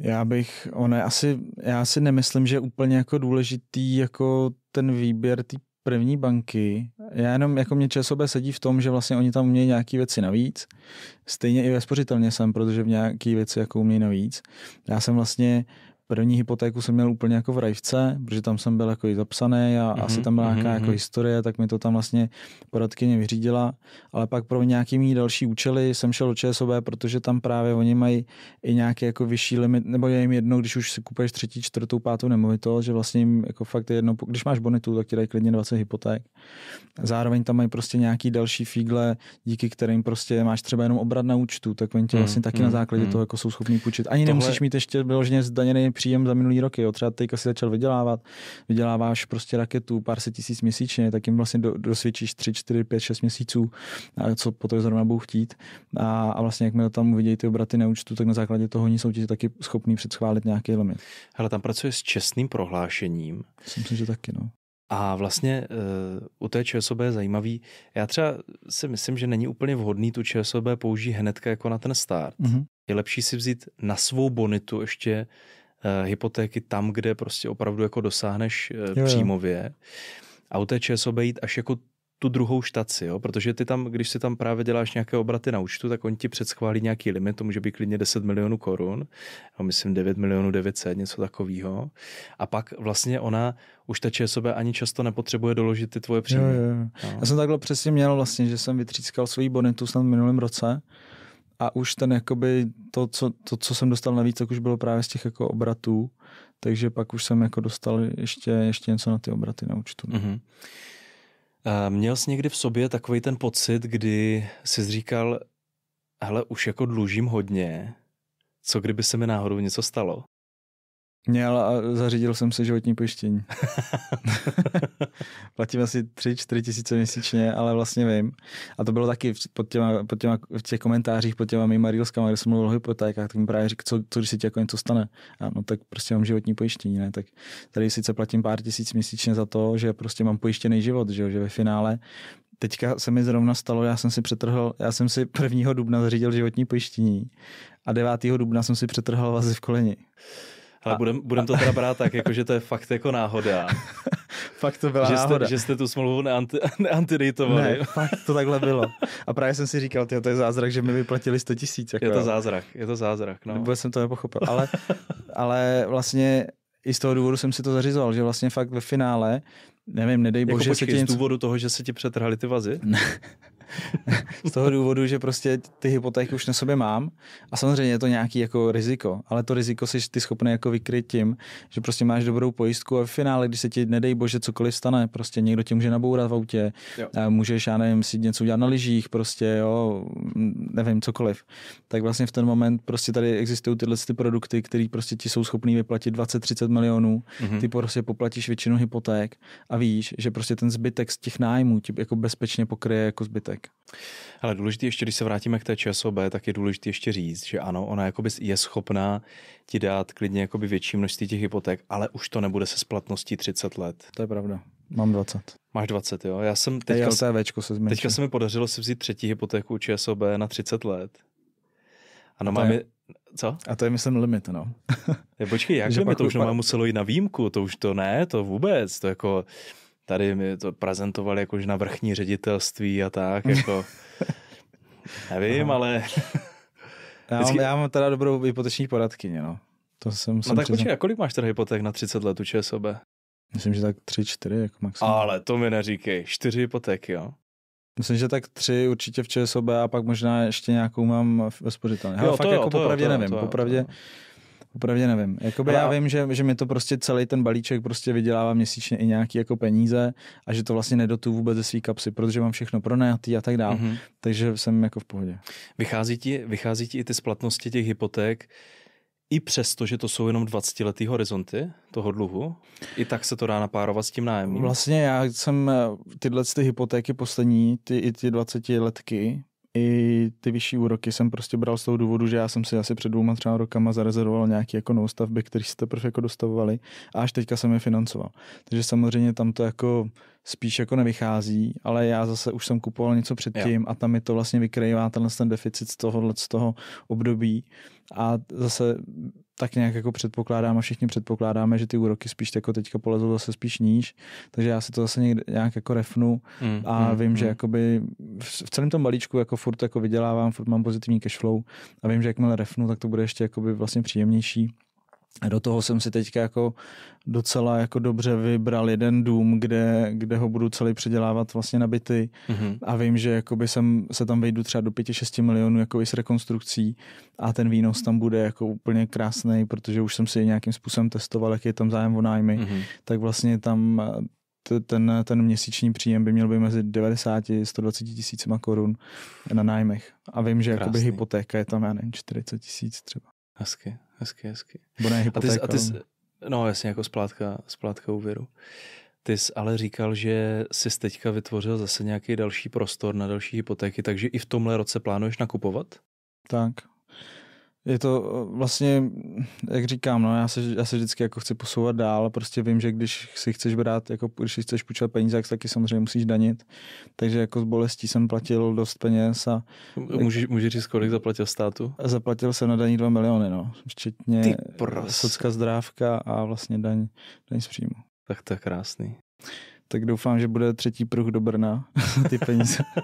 Já bych, ono asi, já si nemyslím, že je úplně jako důležitý jako ten výběr té první banky. Já jenom, jako mě ČSOB sedí v tom, že vlastně oni tam umějí nějaké věci navíc. Stejně i ve spořitelně jsem, protože v nějaké věci jako umějí navíc. Já jsem vlastně První hypotéku jsem měl úplně jako v rajvce, protože tam jsem byl jako i zapsaný a mm-hmm, asi mhm, tam byla mhm, nějaká mm-hmm. jako mhm. historie, tak mi to tam vlastně poradkyně vyřídila. Ale pak pro nějaký mý další účely jsem šel do ČSOB, protože tam právě oni mají i nějaký jako vyšší limit, nebo je jim jedno, když už si kupuješ třetí, čtvrtou, pátou nemovitost, že vlastně jim jako fakt je jedno, když máš bonitu, tak ti dají klidně 20 hypoték. Zároveň tam mají prostě nějaký další fígle, díky kterým prostě máš třeba jenom obrat na účtu, tak oni ti mm, vlastně mm, taky mm, na základě mm. toho jako jsou schopní půjčit. Ani Tohle... nemusíš mít ještě vyloženě zdaněný příjem za minulý roky. Jo. Třeba teďka si začal vydělávat, vyděláváš prostě raketu pár set tisíc měsíčně, tak jim vlastně do, dosvědčíš 3, 4, 5, 6 měsíců, co po to zrovna budou chtít. A, a vlastně jakmile tam uvidějí ty obraty na účtu, tak na základě toho oni jsou ti taky schopní předschválit nějaký limit. Hele, tam pracuje s čestným prohlášením. Myslím si, že taky, no. A vlastně uh, u té ČSOB je zajímavý, já třeba si myslím, že není úplně vhodný tu ČSOB použít hnedka jako na ten start. Mm-hmm. Je lepší si vzít na svou bonitu ještě Eh, hypotéky tam, kde prostě opravdu jako dosáhneš eh, jo, příjmově. A u té ČSOB jít až jako tu druhou štaci, jo? protože ty tam, když si tam právě děláš nějaké obraty na účtu, tak oni ti předschválí nějaký limit, to může být klidně 10 milionů korun, no myslím 9 milionů 900, něco takového. A pak vlastně ona už ta ČSOB ani často nepotřebuje doložit ty tvoje příjmy. Jo, jo. No. Já jsem takhle přesně měl vlastně, že jsem vytřískal svůj bonitu snad v minulém roce a už ten jakoby to, co, to, co jsem dostal navíc, tak už bylo právě z těch jako obratů, takže pak už jsem jako dostal ještě, ještě něco na ty obraty na účtu. Mm-hmm. A měl jsi někdy v sobě takový ten pocit, kdy jsi říkal, hele, už jako dlužím hodně, co kdyby se mi náhodou něco stalo? Měl a zařídil jsem se životní pojištění. Platím asi 3-4 tisíce měsíčně, ale vlastně vím. A to bylo taky pod těma, pod těma, v těch komentářích pod těma mýma reelskama, kde jsem mluvil o hypotékách, tak mi právě řekl, co, co když se ti jako něco stane. A no tak prostě mám životní pojištění, ne? Tak tady sice platím pár tisíc měsíčně za to, že prostě mám pojištěný život, že, že ve finále teďka se mi zrovna stalo, já jsem si přetrhl, já jsem si 1. dubna zařídil životní pojištění a 9. dubna jsem si přetrhl vazy v koleni. Ale budem, budem to teda brát tak, jako, že to je fakt jako náhoda. fakt to byla že jste, náhoda. Že jste tu smlouvu neantidejtovali. Ne, fakt to takhle bylo. A právě jsem si říkal, tyjo, to je zázrak, že mi vyplatili 100 tisíc. Jako, je to zázrak, je to zázrak. No. Vůbec jsem to nepochopil. Ale, ale vlastně i z toho důvodu jsem si to zařizoval, že vlastně fakt ve finále, nevím, nedej jako bože, jako počkej, se tím... z důvodu toho, že se ti přetrhali ty vazy? z toho důvodu, že prostě ty hypotéky už na sobě mám a samozřejmě je to nějaký jako riziko, ale to riziko jsi ty schopný jako vykryt tím, že prostě máš dobrou pojistku a v finále, když se ti nedej bože cokoliv stane, prostě někdo tě může nabourat v autě, a můžeš, já nevím, si něco udělat na lyžích, prostě jo, nevím, cokoliv. Tak vlastně v ten moment prostě tady existují tyhle ty produkty, které prostě ti jsou schopný vyplatit 20-30 milionů, mm-hmm. ty prostě poplatíš většinu hypoték a víš, že prostě ten zbytek z těch nájmů ti jako bezpečně pokryje jako zbytek člověk. Ale důležité ještě, když se vrátíme k té ČSOB, tak je důležité ještě říct, že ano, ona jakoby je schopná ti dát klidně jakoby větší množství těch hypoték, ale už to nebude se splatností 30 let. To je pravda. Mám 20. Máš 20, jo. Já jsem teďka, se zmenšil. teďka se mi podařilo si vzít třetí hypotéku ČSOB na 30 let. Ano, máme. Co? A to je, myslím, limit, no. je, počkej, jak že limit? To už pak... muselo jít na výjimku, to už to ne, to vůbec, to jako tady mi to prezentovali jakož na vrchní ředitelství a tak, jako nevím, no. ale... já, mám, já mám teda dobrou hypoteční poradkyně, no. To jsem no tak přiznal... počkej, kolik máš teda hypoték na 30 let u ČSOB? Myslím, že tak 3-4 jako maximum. Ale to mi neříkej, 4 hypotéky, jo? Myslím, že tak tři určitě v ČSOB a pak možná ještě nějakou mám ve spořitelně. Jo, fakt to jo, jako to popravdě jo, to nevím, jo, to popravdě... Jo, to jo. Opravdě nevím. Jakoby já vím, že, že mi to prostě celý ten balíček prostě vydělává měsíčně i nějaký jako peníze a že to vlastně nedotu vůbec ze svý kapsy, protože mám všechno pronajatý a tak dále. Mm-hmm. Takže jsem jako v pohodě. Vychází ti, vychází ti i ty splatnosti těch hypoték, i přesto, že to jsou jenom 20-letý horizonty toho dluhu, i tak se to dá napárovat s tím nájemným. Vlastně já jsem eh, tyhle ty hypotéky poslední, ty i ty 20 letky, i ty vyšší úroky jsem prostě bral z toho důvodu, že já jsem si asi před dvouma třeba rokama zarezervoval nějaký jako noustavby, který se teprve jako dostavovali a až teďka jsem je financoval. Takže samozřejmě tam to jako spíš jako nevychází, ale já zase už jsem kupoval něco předtím a tam mi to vlastně vykrývá tenhle ten deficit z tohohle z toho období a zase tak nějak jako předpokládám a všichni předpokládáme, že ty úroky spíš jako teďka polezou zase spíš níž, takže já si to zase někde, nějak jako refnu mm, a mm, vím, mm. že jakoby v celém tom balíčku jako furt jako vydělávám, furt mám pozitivní cash flow a vím, že jakmile refnu, tak to bude ještě jakoby vlastně příjemnější do toho jsem si teďka jako docela jako dobře vybral jeden dům, kde, kde ho budu celý předělávat vlastně na byty mm-hmm. a vím, že jakoby jsem, se tam vejdu třeba do 5-6 milionů jako i s rekonstrukcí a ten výnos tam bude jako úplně krásný, protože už jsem si nějakým způsobem testoval, jak je tam zájem o nájmy, mm-hmm. tak vlastně tam ten, ten měsíční příjem by měl být mezi 90 a 120 tisícima korun na nájmech. A vím, že jakoby hypotéka je tam, já nevím, 40 tisíc třeba. Hezky, hezky, hezky. Bo ne, a ty, jsi, a ty jsi, no jasně, jako splátka, splátka úvěru. Ty jsi ale říkal, že jsi teďka vytvořil zase nějaký další prostor na další hypotéky, takže i v tomhle roce plánuješ nakupovat? Tak, je to eh, vlastně, jak říkám, no, já, se, já se vždycky jako chci posouvat dál, prostě vím, že když si chceš brát, jako když si chceš půjčovat peníze, tak taky samozřejmě musíš danit, takže jako s bolestí jsem platil dost peněz a... Můžeš, můžeš říct, kolik zaplatil státu? Zaplatil jsem na daní 2 miliony, no, včetně socka zdrávka a vlastně daň, daň z příjmu. Tak to je krásný. Tak doufám, že bude třetí pruh do Brna ty peníze.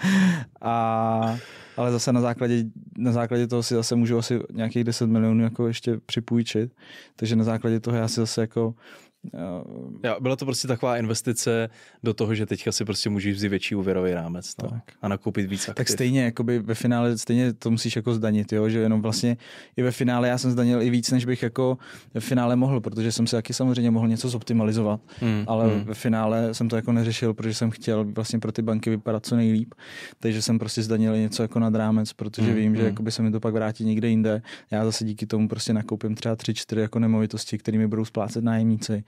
a, ale zase na základě, na základě toho si zase můžu asi nějakých 10 milionů jako ještě připůjčit. Takže na základě toho já si zase jako Uh, eh, Já, byla to prostě taková investice do toho, že teďka si prostě můžeš vzít větší úvěrový rámec no, tak. a nakoupit víc aktiv. Tak stejně, jakoby ve finále stejně to musíš jako zdanit, jo? že jenom vlastně i ve finále já jsem zdanil i víc, než bych jako ve finále mohl, protože jsem se taky samozřejmě mohl něco zoptimalizovat, mm, ale mm. ve finále jsem to jako neřešil, protože jsem chtěl vlastně pro ty banky vypadat co nejlíp, takže jsem prostě zdanil něco jako nad rámec, protože mm, vím, mm. že hmm. jakoby se mi to pak vrátí někde jinde. Já zase díky tomu prostě nakoupím třeba tři, čtyři jako nemovitosti, kterými budou splácet nájemníci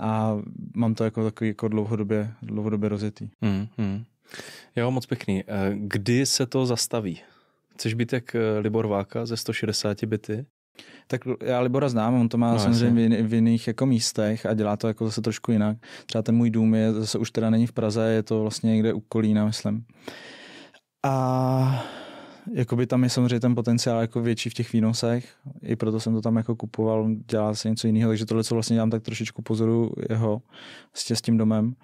a mám to jako takový jako dlouhodobě, dlouhodobě rozjetý. Mm, mm. Jo, moc pěkný. Eh, kdy se to zastaví? Chceš být jak eh, Libor Váka ze 160 byty? Tak já Libora znám, on to má no, samozřejmě v, v jiných jako místech a dělá to jako zase trošku jinak. Třeba ten můj dům je zase už teda není v Praze, je to vlastně někde u Kolína, myslím. A jakoby tam je samozřejmě ten potenciál jako větší v těch výnosech, i proto jsem to tam jako kupoval, Dělal se něco jiného, takže tohle, co vlastně dělám, tak trošičku pozoru jeho s tím domem.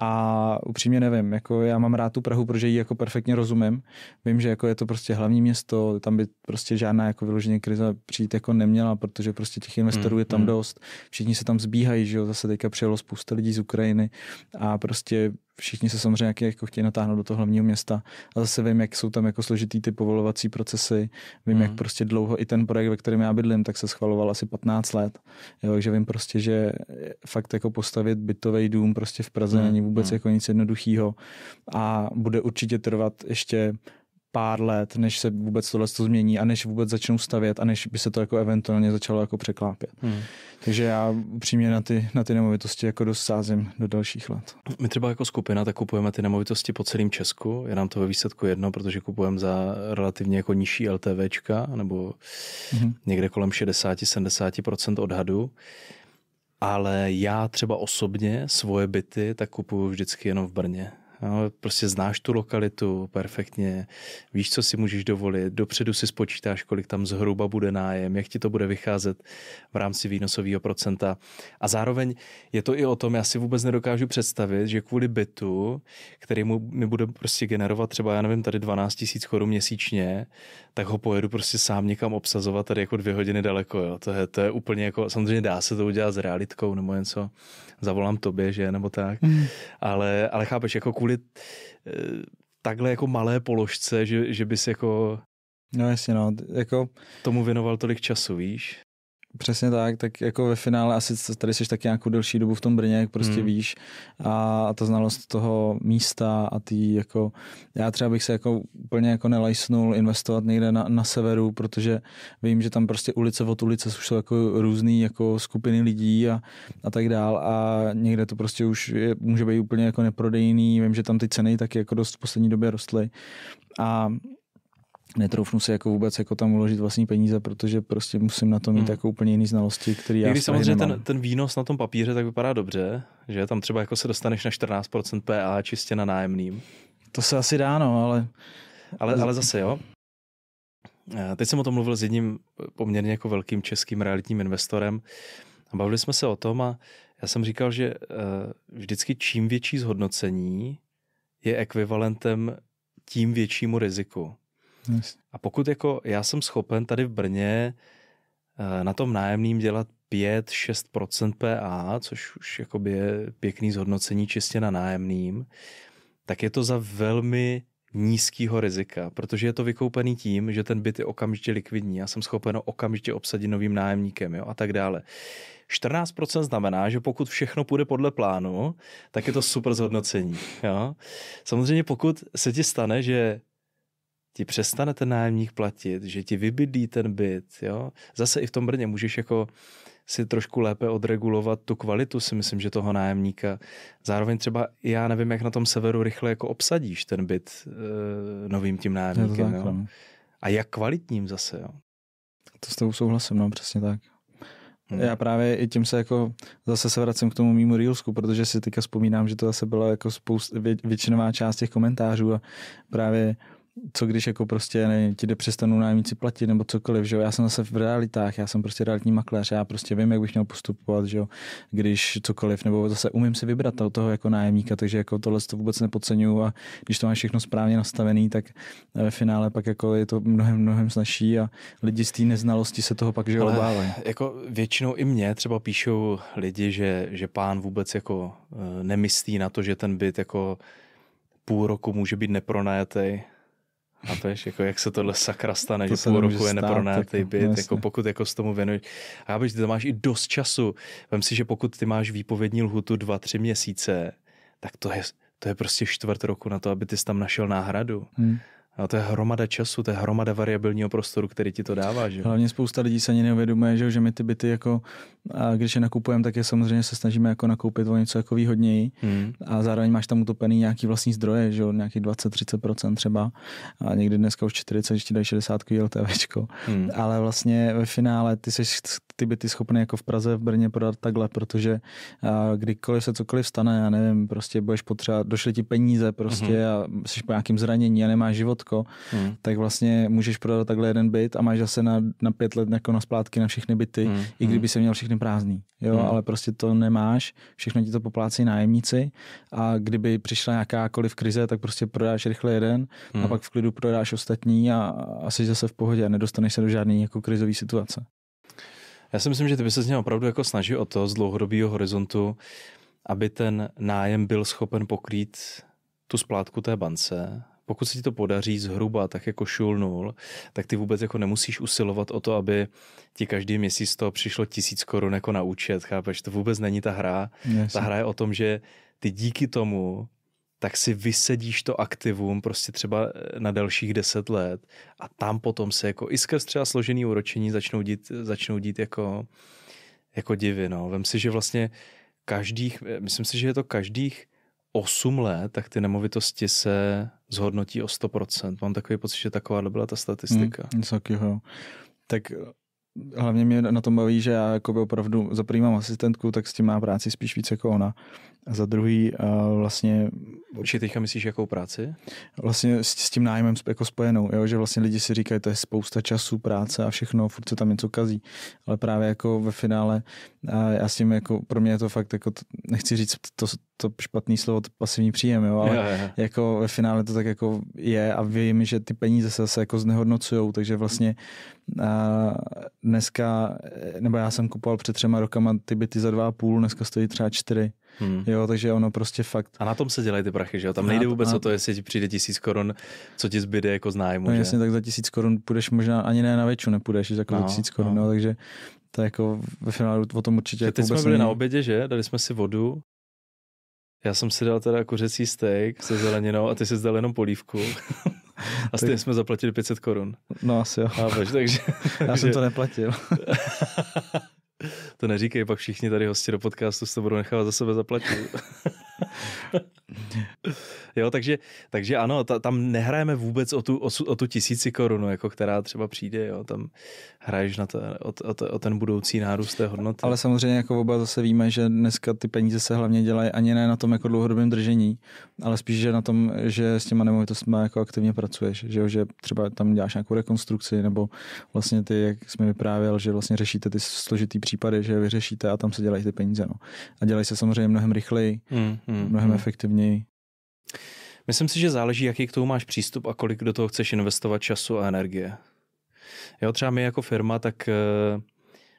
A upřímně nevím, jako já mám rád tu Prahu, protože ji jako perfektně rozumím. Vím, že jako je to prostě hlavní město, tam by prostě žádná jako vyloženě krize přijít jako neměla, protože prostě těch investorů hmm, je tam hmm. dost. Všichni se tam zbíhají, že jo, zase teďka přijelo spousta lidí z Ukrajiny a prostě všichni se samozřejmě jak jako chtějí natáhnout do toho hlavního města. A zase vím, jak jsou tam jako složitý ty povolovací procesy. Vím, mm. jak mhm. prostě dlouho i ten projekt, ve kterém já bydlím, tak se schvaloval asi 15 let. Jo, takže vím prostě, že fakt jako postavit bytový dům prostě v Praze mm. není vůbec mm. jako nic jednoduchého. A bude určitě trvat ještě pár let, než se vůbec tohle to změní a než vůbec začnou stavět a než by se to jako eventuálně začalo jako překlápět. Hmm. Takže já upřímně na ty, na ty nemovitosti jako dosázím do dalších let. My třeba jako skupina tak kupujeme ty nemovitosti po celém Česku. Je nám to ve výsledku jedno, protože kupujeme za relativně jako nižší LTVčka nebo hmm. někde kolem 60-70% odhadu. Ale já třeba osobně svoje byty tak kupuju vždycky jenom v Brně. No, prostě znáš tu lokalitu perfektně, víš, co si můžeš dovolit, dopředu si spočítáš, kolik tam zhruba bude nájem, jak ti to bude vycházet v rámci výnosového procenta. A zároveň je to i o tom, já si vůbec nedokážu představit, že kvůli bytu, který mu, mi bude prostě generovat třeba, já nevím, tady 12 tisíc korun měsíčně, tak ho pojedu prostě sám někam obsazovat tady jako dvě hodiny daleko. Jo. To, je, to je úplně jako, samozřejmě dá se to udělat s realitkou nebo něco, zavolám tobě, že, nebo tak. Mm. Ale, ale chápeš, jako kvůli kvůli eh, takhle jako malé položce, že, že bys jako... No jasně, no, jako... Tomu věnoval tolik času, víš? Přesně tak, tak jako ve finále asi tady jsi tak nějakou delší dobu v tom Brně, jak prostě hmm. víš a ta znalost toho místa a ty jako, já třeba bych se jako úplně jako nelajsnul investovat někde na, na severu, protože vím, že tam prostě ulice od ulice jsou jako různý jako skupiny lidí a, a tak dál a někde to prostě už je, může být úplně jako neprodejný, vím, že tam ty ceny taky jako dost v poslední době rostly a netroufnu se jako vůbec jako tam uložit vlastní peníze, protože prostě musím na to mít hmm. jako úplně jiný znalosti, který já Když samozřejmě ten, ten, výnos na tom papíře tak vypadá dobře, že tam třeba jako se dostaneš na 14% PA čistě na nájemným. To se asi dá, no, ale... Ale, ale zase jo. Eh, teď jsem o tom mluvil s jedním eh, poměrně jako velkým českým realitním investorem a bavili jsme se o tom a já jsem říkal, že eh, vždycky čím větší zhodnocení je ekvivalentem tím většímu riziku. A pokud jako já jsem schopen tady v Brně eh, na tom nájemným dělat 5-6% PA, což už jakoby je pěkný zhodnocení čistě na nájemným, tak je to za velmi nízkého rizika, protože je to vykoupený tím, že ten byt je okamžitě likvidní, já jsem schopen okamžitě obsadit novým nájemníkem jo, a tak dále. 14% znamená, že pokud všechno půjde podle plánu, tak je to super zhodnocení. Jo? Samozřejmě pokud se ti stane, že ti přestane ten nájemník platit, že ti vybydlí ten byt. Jo? Zase i v tom Brně můžeš jako si trošku lépe odregulovat tu kvalitu, si myslím, že toho nájemníka. Zároveň třeba, já nevím, jak na tom severu rychle jako obsadíš ten byt e, novým tím nájemníkem. Jo? No. A jak kvalitním zase. Jo? To s tebou souhlasím, no přesně tak. Hmm. Já právě i tím se jako zase se vracím k tomu mýmu Reelsku, protože si teďka vzpomínám, že to zase byla jako spousta, vě, většinová část těch komentářů a právě co když jako prostě ne, ti jde přestanu nájemníci platit nebo cokoliv, že jo? Já jsem zase v realitách, já jsem prostě realitní makléř, já prostě vím, jak bych měl postupovat, že jo? Když cokoliv, nebo zase umím si vybrat od toho jako nájemníka, takže jako tohle to vůbec nepodceňuju a když to máš všechno správně nastavený, tak eh, ve finále pak jako je to mnohem, mnohem snažší a lidi z té neznalosti se toho pak, že obávají. Jako většinou i mě třeba píšou lidi, že, že pán vůbec jako eh, nemyslí na to, že ten byt jako půl roku může být nepronajetý a to ještě, jako jak se tohle sakra stane, to že půl roku je nepronátý jako, byt, jako pokud jako s tomu věnuješ. A já bych, ty to máš i dost času. Vem si, že pokud ty máš výpovědní lhutu dva, tři měsíce, tak to je, to je prostě čtvrt roku na to, aby ty jsi tam našel náhradu. Hmm. A to je hromada času, to je hromada variabilního prostoru, který ti to dává. Že? Hlavně spousta lidí se ani neuvědomuje, že, že my ty byty, jako, a když je nakupujeme, tak je samozřejmě se snažíme jako nakoupit o něco jako výhodněji hmm. a zároveň máš tam utopený nějaký vlastní zdroje, že, nějaký 20-30% třeba a někdy dneska už 40, ještě dají 60 LTVčko. Hmm. Ale vlastně ve finále ty jsi ty byty schopný jako v Praze, v Brně prodat takhle, protože a, kdykoliv se cokoliv stane, já nevím, prostě budeš potřebovat, došly ti peníze prostě hmm. a jsi po nějakým zranění a nemáš život všecko, jako, mm. tak vlastně můžeš prodat takhle jeden byt a máš zase na, na pět let jako na splátky na všechny byty, mm. i kdyby hmm. se měl všechny prázdný. Jo, mm. ale prostě to nemáš, všechno ti to poplácí nájemníci a kdyby přišla jakákoliv krize, tak prostě prodáš rychle jeden mm. a hmm. pak v klidu prodáš ostatní a, asi zase v pohodě a nedostaneš se do žádný jako krizové situace. Já si myslím, že ty by se z něj opravdu jako snaží o to z dlouhodobého horizontu, aby ten nájem byl schopen pokrýt tu splátku té bance, pokud se ti to podaří zhruba tak jako šulnul, tak ty vůbec jako nemusíš usilovat o to, aby ti každý měsíc to přišlo tisíc korun jako na účet, chápeš? To vůbec není ta hra. Yes. Ta hra je o tom, že ty díky tomu tak si vysedíš to aktivum prostě třeba eh, na dalších deset let a tam potom se jako i skrz třeba složený úročení začnou dít, začnou dít jako, jako divy. No. Vem si, že vlastně každých, eh, myslím si, že je to každých 8 let, tak ty nemovitosti se zhodnotí o 100%. Mám takový pocit, že taková byla ta statistika. Hmm, něco takového. Tak eh, hlavně mě na tom baví, že já jako by opravdu zaprímám asistentku, tak s tím má práci spíš víc jako ona. A za druhý a vlastně... Určitě teďka myslíš jakou práci? Vlastně s, s tím nájmem jako spojenou, jo? že vlastně lidi si říkají, to je spousta času, práce a všechno, furt se tam něco kazí. Ale právě jako ve finále, a já s tím jako, pro mě je to fakt, jako, nechci říct to, to špatný slovo, to pasivní příjem, jo? ale jo, jo. jako ve finále to tak jako je a vím, že ty peníze se zase jako znehodnocují, takže vlastně a dneska, nebo já jsem kupoval před třema rokama ty byty za dva a půl, dneska stojí třeba čtyři. Hmm. Jo, takže ono prostě fakt. A na tom se dělají ty prachy, že jo? Tam nejde vůbec na... o to, jestli ti přijde tisíc korun, co ti zbyde jako znájmu. no, že? Jasně, tak za tisíc korun půjdeš možná, ani ne na většinu nepůjdeš, jako no, tisíc korun, no. no. takže to jako ve finále o tom určitě jako ty jsme byli není. na obědě, že? Dali jsme si vodu, já jsem si dal teda kuřecí steak se zeleninou a ty jsi dal jenom polívku. A tím tak... jsme zaplatili 500 korun. No asi jo. Chápeš, takže, Já jsem to neplatil. to neříkej, pak všichni tady hosti do podcastu se to budou nechávat za sebe zaplatit jo, takže, takže ano, ta, tam nehrajeme vůbec o tu, o, o tu tisíci korunu, jako která třeba přijde, jo, tam hraješ na to, o, o, o ten budoucí nárůst té hodnoty. Ale samozřejmě jako oba zase víme, že dneska ty peníze se hlavně dělají ani ne na tom jako dlouhodobém držení, ale spíš, že na tom, že s těma nemovitostmi jako aktivně pracuješ, že, že třeba tam děláš nějakou rekonstrukci, nebo vlastně ty, jak jsme vyprávěl, že vlastně řešíte ty složitý případy, že vyřešíte a tam se dělají ty peníze. No. A dělají se samozřejmě mnohem rychleji, mm hmm. mnohem hmm. efektivněji. Myslím si, že záleží, jaký k tomu máš přístup a kolik do toho chceš investovat času a energie. Jo, třeba my jako firma, tak, eh,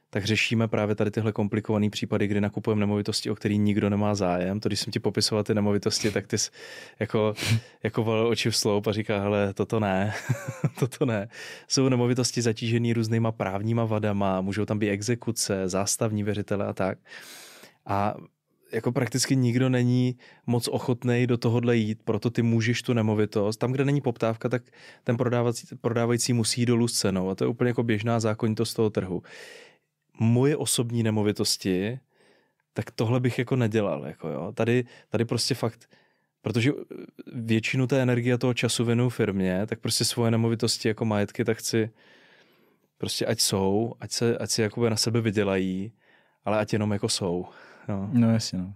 tak řešíme právě tady tyhle komplikované případy, kdy nakupujeme nemovitosti, o který nikdo nemá zájem. To, když jsem ti popisoval ty nemovitosti, tak ty jsi jako, jako valil oči v sloup a říká, hele, toto ne, toto ne. Jsou nemovitosti zatížené různýma právníma vadama, můžou tam být exekuce, zástavní věřitele a tak. A jako prakticky nikdo není moc ochotný do tohohle jít, proto ty můžeš tu nemovitost. Tam, kde není poptávka, tak ten prodávací, prodávající musí dolů s cenou a to je úplně jako běžná zákonitost toho trhu. Moje osobní nemovitosti, tak tohle bych jako nedělal. Jako jo. Tady, tady prostě fakt protože eh, většinu té energie a toho času věnu firmě, tak prostě svoje nemovitosti jako majetky, tak chci prostě ať jsou, ať se, ať si jakoby na sebe vydělají, ale ať jenom jako jsou. No, no jasně. No.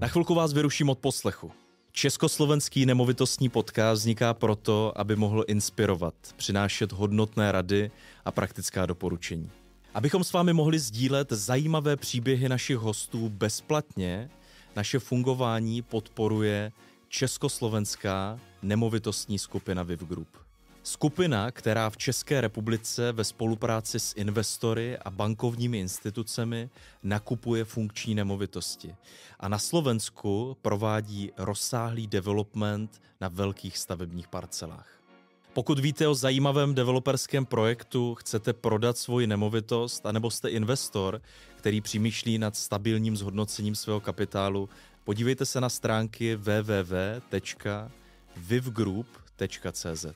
Na chvilku vás vyruším od poslechu. Československý nemovitostní podcast vzniká proto, aby mohl inspirovat, přinášet hodnotné rady a praktická doporučení. Abychom s vámi mohli sdílet zajímavé příběhy našich hostů bezplatně, naše fungování podporuje Československá nemovitostní skupina VIV Group. Skupina, která v České republice ve spolupráci s investory a bankovními institucemi nakupuje funkční nemovitosti a na Slovensku provádí rozsáhlý development na velkých stavebních parcelách. Pokud víte o zajímavém developerském projektu, chcete prodat svoji nemovitost, anebo jste investor, který přemýšlí nad stabilním zhodnocením svého kapitálu, podívejte se na stránky www.vivgroup.cz.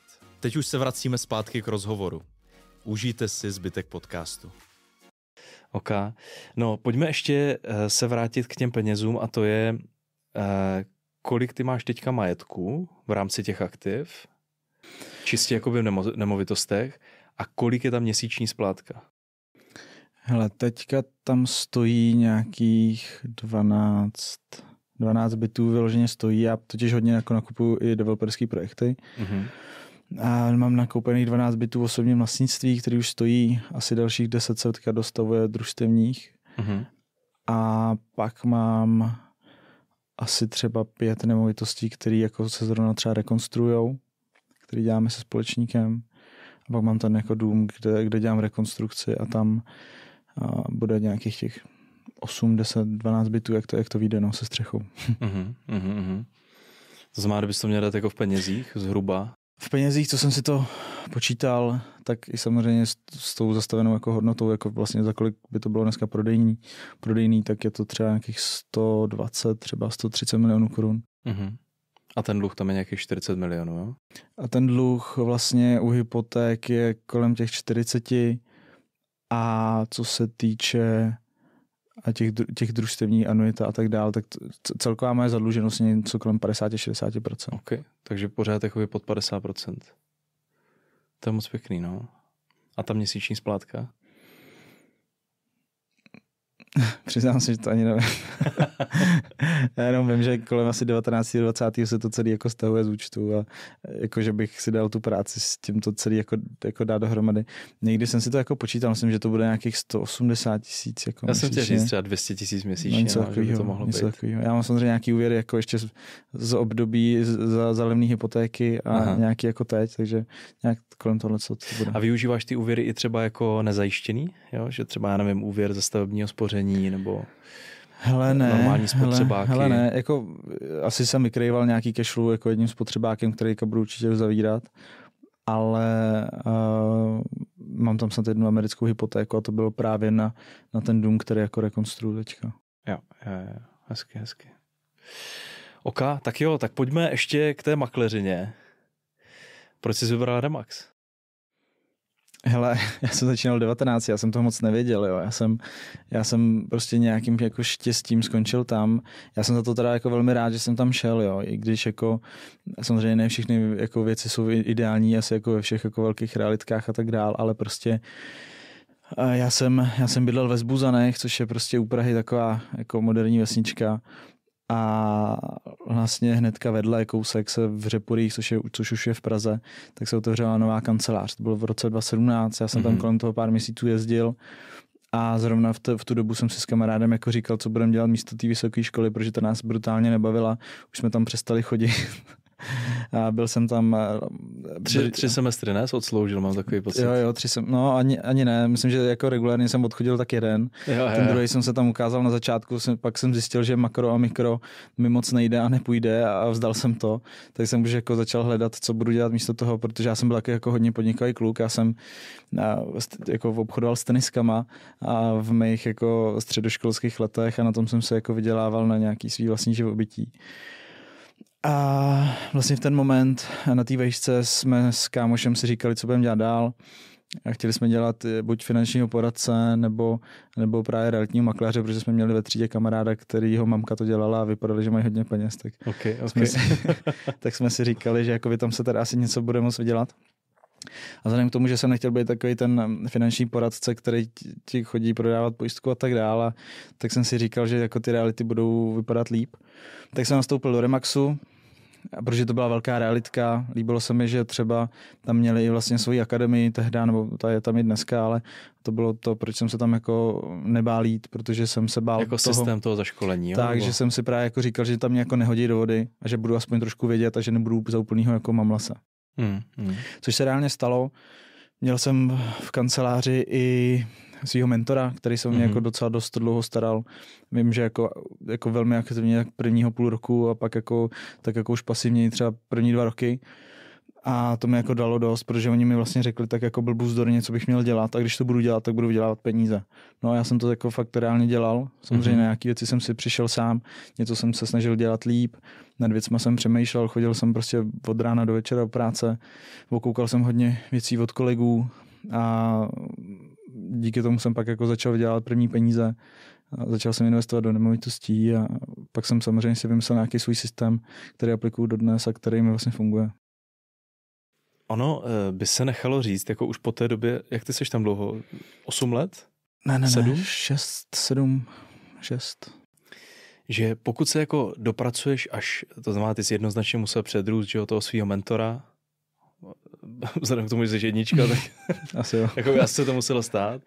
Teď už se vracíme zpátky k rozhovoru. Užijte si zbytek podcastu. OK. No, pojďme ještě eh, se vrátit k těm penězům a to je, eh, kolik ty máš teďka majetku v rámci těch aktiv, čistě jako v nemo- nemovitostech, a kolik je tam měsíční splátka? Hele, teďka tam stojí nějakých 12, 12 bytů vyloženě stojí. Já totiž hodně jako nakupuju i developerské projekty. Mm-hmm. A mám nakoupených 12 bytů v osobním vlastnictví, který už stojí asi dalších 10 se dostavuje družstevních. Mm-hmm. A pak mám asi třeba pět nemovitostí, které jako se zrovna třeba rekonstruujou, které děláme se společníkem. A pak mám ten jako dům, kde, kde dělám rekonstrukci a tam a bude nějakých těch 8, 10, 12 bytů, jak to, jak to vyjde no, se střechou. Uh-huh, uh-huh. To znamená, kdybyste to měl dát jako v penězích zhruba, v penězích, co jsem si to počítal, tak i samozřejmě s, s tou zastavenou jako hodnotou, jako vlastně za kolik by to bylo dneska prodejní, prodejný, tak je to třeba nějakých 120, třeba 130 milionů korun. Mm-hmm. A ten dluh tam je nějakých 40 milionů, jo? A ten dluh vlastně u hypoték je kolem těch 40 a co se týče a těch, těch družstevní anuita a tak dál tak celková moje zadluženost je něco kolem 50-60%. OK, takže pořád jakoby pod 50%. To je moc pěkný, no. A ta měsíční splátka? Přiznám se, že to ani nevím. Já jenom vím, že kolem asi 19. 20. se to celý jako stahuje z účtu a jako, že bych si dal tu práci s tím to celý jako, jako dát dohromady. Někdy jsem si to jako počítal, myslím, že to bude nějakých 180 tisíc. Jako Já jsem chtěl říct třeba 200 tisíc měsíčně, no, no něco takovýho, to mohlo něco být. Takovýho. Já mám samozřejmě nějaký úvěry jako ještě z, z období za, za levné hypotéky a Aha. nějaký jako teď, takže nějak kolem tohle co to bude. A využíváš ty úvěry i třeba jako nezajištěný, jo? že třeba, já nevím, úvěr ze stavebního spoření vaření nebo Hele ne, normální spotřebáky. Hele, hele ne, jako asi jsem vykrýval nějaký cashflow jako jedním spotřebákem, který budu určitě zavírat, ale uh, mám tam snad jednu americkou hypotéku a to bylo právě na, na ten dům, který jako rekonstruju teďka. Jo, jo, jo, hezky, hezky. OK, tak jo, tak pojďme ještě k té makleřině. Proč jsi vybral Remax? Hele, já jsem začínal 19, já jsem to moc nevěděl, jo. Já jsem, já jsem prostě nějakým jako štěstím skončil tam. Já jsem za to teda jako velmi rád, že jsem tam šel, jo. I když jako, samozřejmě ne všechny jako věci jsou ideální, asi jako ve všech jako velkých realitkách a tak dál, ale prostě já jsem, já jsem bydlel ve Zbuzanech, což je prostě u Prahy taková jako moderní vesnička a vlastně hnedka vedle kousek se v Řepurích, což, je, což už je v Praze, tak se otevřela nová kancelář. To bylo v roce 2017, já jsem mm-hmm. tam mhm. kolem toho pár měsíců jezdil a zrovna v, t- v tu dobu jsem si s kamarádem jako říkal, co budeme dělat místo té vysoké školy, protože to nás brutálně nebavila. Už jsme tam přestali chodit. A byl jsem tam... Eh, tři, tři semestry, ne? Jsi odsloužil, mám takový pocit. Jo, jo, tři sem, no ani, ani ne. Myslím, že jako regulárně jsem odchodil tak jeden. Jo, Ten jo. druhý jsem se tam ukázal na začátku, jsem, pak jsem zjistil, že makro a mikro mi moc nejde a nepůjde a vzdal jsem to. Tak jsem už jako začal hledat, co budu dělat místo toho, protože já jsem byl taky jako hodně podnikavý kluk. Já jsem a, eh, jako obchodoval s teniskama a v mých jako středoškolských letech a na tom jsem se jako vydělával na nějaký svý vlastní živobytí. A vlastně v ten moment na té vejšce jsme s kámošem si říkali, co budeme dělat dál. A chtěli jsme dělat eh, buď finančního poradce, nebo, nebo právě realitního makléře, protože jsme měli ve třídě kamaráda, kterýho mamka to dělala a vypadali, že mají hodně peněz. Tak, okay, okay. Jsme si, tak jsme si říkali, že jako by tam se tady asi něco bude moc vydělat. A vzhledem k tomu, že jsem nechtěl být takový ten finanční poradce, který ti chodí prodávat pojistku a tak dále, tak jsem si říkal, že jako ty reality budou vypadat líp. Tak jsem nastoupil do Remaxu, protože to byla velká realitka. Líbilo se mi, že třeba tam měli i vlastně svoji akademii tehdy, nebo ta je tam i dneska, ale to bylo to, proč jsem se tam jako nebál jít, protože jsem se bál Jako toho, systém toho zaškolení. Takže nebo? jsem si právě jako říkal, že tam mě jako nehodí do vody a že budu aspoň trošku vědět a že nebudu za úplného jako mamlasa. Hmm, hmm. Což se reálně stalo. Měl jsem v kanceláři i svého mentora, který se o mě hmm jako docela dost dlouho staral. Vím, že jako, jako velmi aktivně tak prvního půl roku a pak jako, tak jako už pasivně třeba první dva roky. A to mi jako dalo dost, protože oni mi vlastně řekli tak jako byl bůzdorně, co bych měl dělat a když to budu dělat, tak budu dělat peníze. No a já jsem to jako fakt reálně dělal. Samozřejmě mm-hmm. nějaký věci jsem si přišel sám, něco jsem se snažil dělat líp, nad věcma jsem přemýšlel, chodil jsem prostě od rána do večera do práce, okoukal jsem hodně věcí od kolegů a díky tomu jsem pak jako začal dělat první peníze. A začal jsem investovat do nemovitostí a pak jsem samozřejmě si vymyslel nějaký svůj systém, který aplikuju dodnes a který mi vlastně funguje. Ono eh, by se nechalo říct, jako už po té době, jak ty jsi tam dlouho? 8 let? Ne, ne, sedm? ne, 6, 7, 6. Že pokud se jako dopracuješ až, to znamená, ty jsi jednoznačně musel předrůst, že toho svého mentora, vzhledem k tomu, že jsi jednička, tak asi, jo. jako, asi se to muselo stát,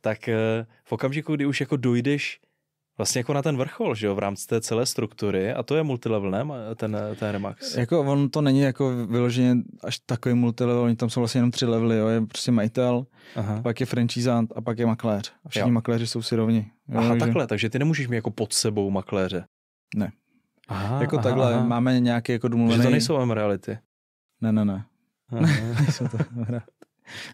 tak eh, v okamžiku, kdy už jako dojdeš vlastně jako na ten vrchol, že jo, v rámci té celé struktury a to je multilevel, ne, ten, ten Remax? Jako on to není jako vyloženě až takový multilevel, oni tam jsou vlastně jenom tři levely, jo, je prostě majitel, Aha. pak je franchisant a pak je makléř. A všichni jo. makléři jsou si rovni. Jo, Aha, takže... takhle, takže ty nemůžeš mít jako pod sebou makléře. Ne. Aha, jako aha, takhle, aha. máme nějaké jako domluvené... Že to nejsou reality. Ne, ne, ne. Aha. nejsou to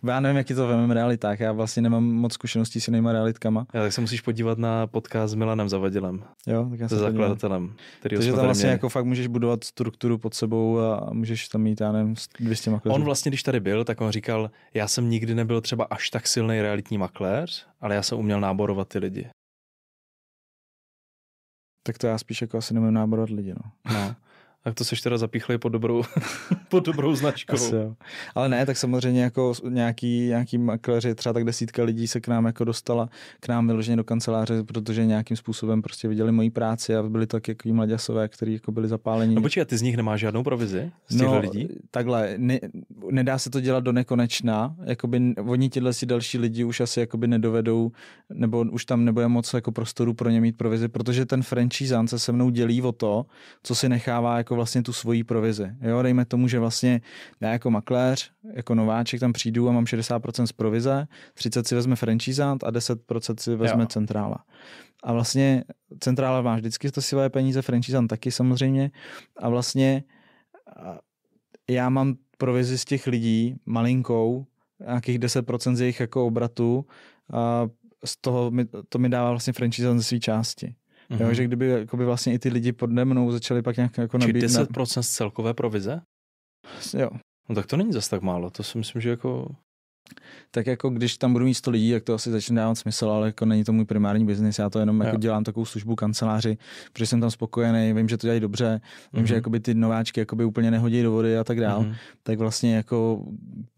já nevím, jak je to ve mém realitách, já vlastně nemám moc zkušeností s jinýma realitkama. Já, tak se musíš podívat na podcast s Milanem Zavadilem. Jo, tak já se zakladatelem. Takže tam vlastně měli. jako fakt můžeš budovat strukturu pod sebou a můžeš tam mít, já nevím, 200 makléřů. On vlastně, když tady byl, tak on říkal, já jsem nikdy nebyl třeba až tak silný realitní makléř, ale já jsem uměl náborovat ty lidi. Tak to já spíš jako asi nemůžu náborovat lidi, no. no. Tak to seš teda zapíchli pod dobrou, pod dobrou značkou. Asi, Ale ne, tak samozřejmě jako nějaký, nějaký makléři, třeba tak desítka lidí se k nám jako dostala, k nám vyloženě do kanceláře, protože nějakým způsobem prostě viděli moji práci a byli tak jako mladěsové, kteří jako byli zapálení. No počkej, ty z nich nemáš žádnou provizi? Z no, lidí? takhle, ne, nedá se to dělat do nekonečna, jakoby oni tihle si další lidi už asi jakoby nedovedou, nebo už tam nebude moc jako prostoru pro ně mít provizi, protože ten franchise se se mnou dělí o to, co si nechává jako jako vlastně tu svoji provizi. Jo, dejme tomu, že vlastně já jako makléř, jako nováček tam přijdu a mám 60% z provize, 30 si vezme franchisant a 10% si vezme jo. centrála. A vlastně centrála má vždycky to sivé peníze, franchisant taky samozřejmě. A vlastně já mám provizi z těch lidí malinkou, nějakých 10% z jejich jako obratu a z toho mi, to mi dává vlastně franchisant ze své části. Mm-hmm. Jo, mhm. že kdyby jakoby vlastně i ty lidi pod mnou začali pak nějak jako nabít... Či 10% na... z celkové provize? Jo. No tak to není zas tak málo, to si myslím, že jako tak jako když tam budu mít 100 lidí, tak to asi začne dávat smysl, ale jako není to můj primární biznis, já to jenom jako dělám takovou službu kanceláři, protože jsem tam spokojený, vím, že to dělají dobře, vím, mm-hmm. že mhm. jakoby ty nováčky jakoby úplně nehodí do vody a tak dál, mm-hmm. tak vlastně jako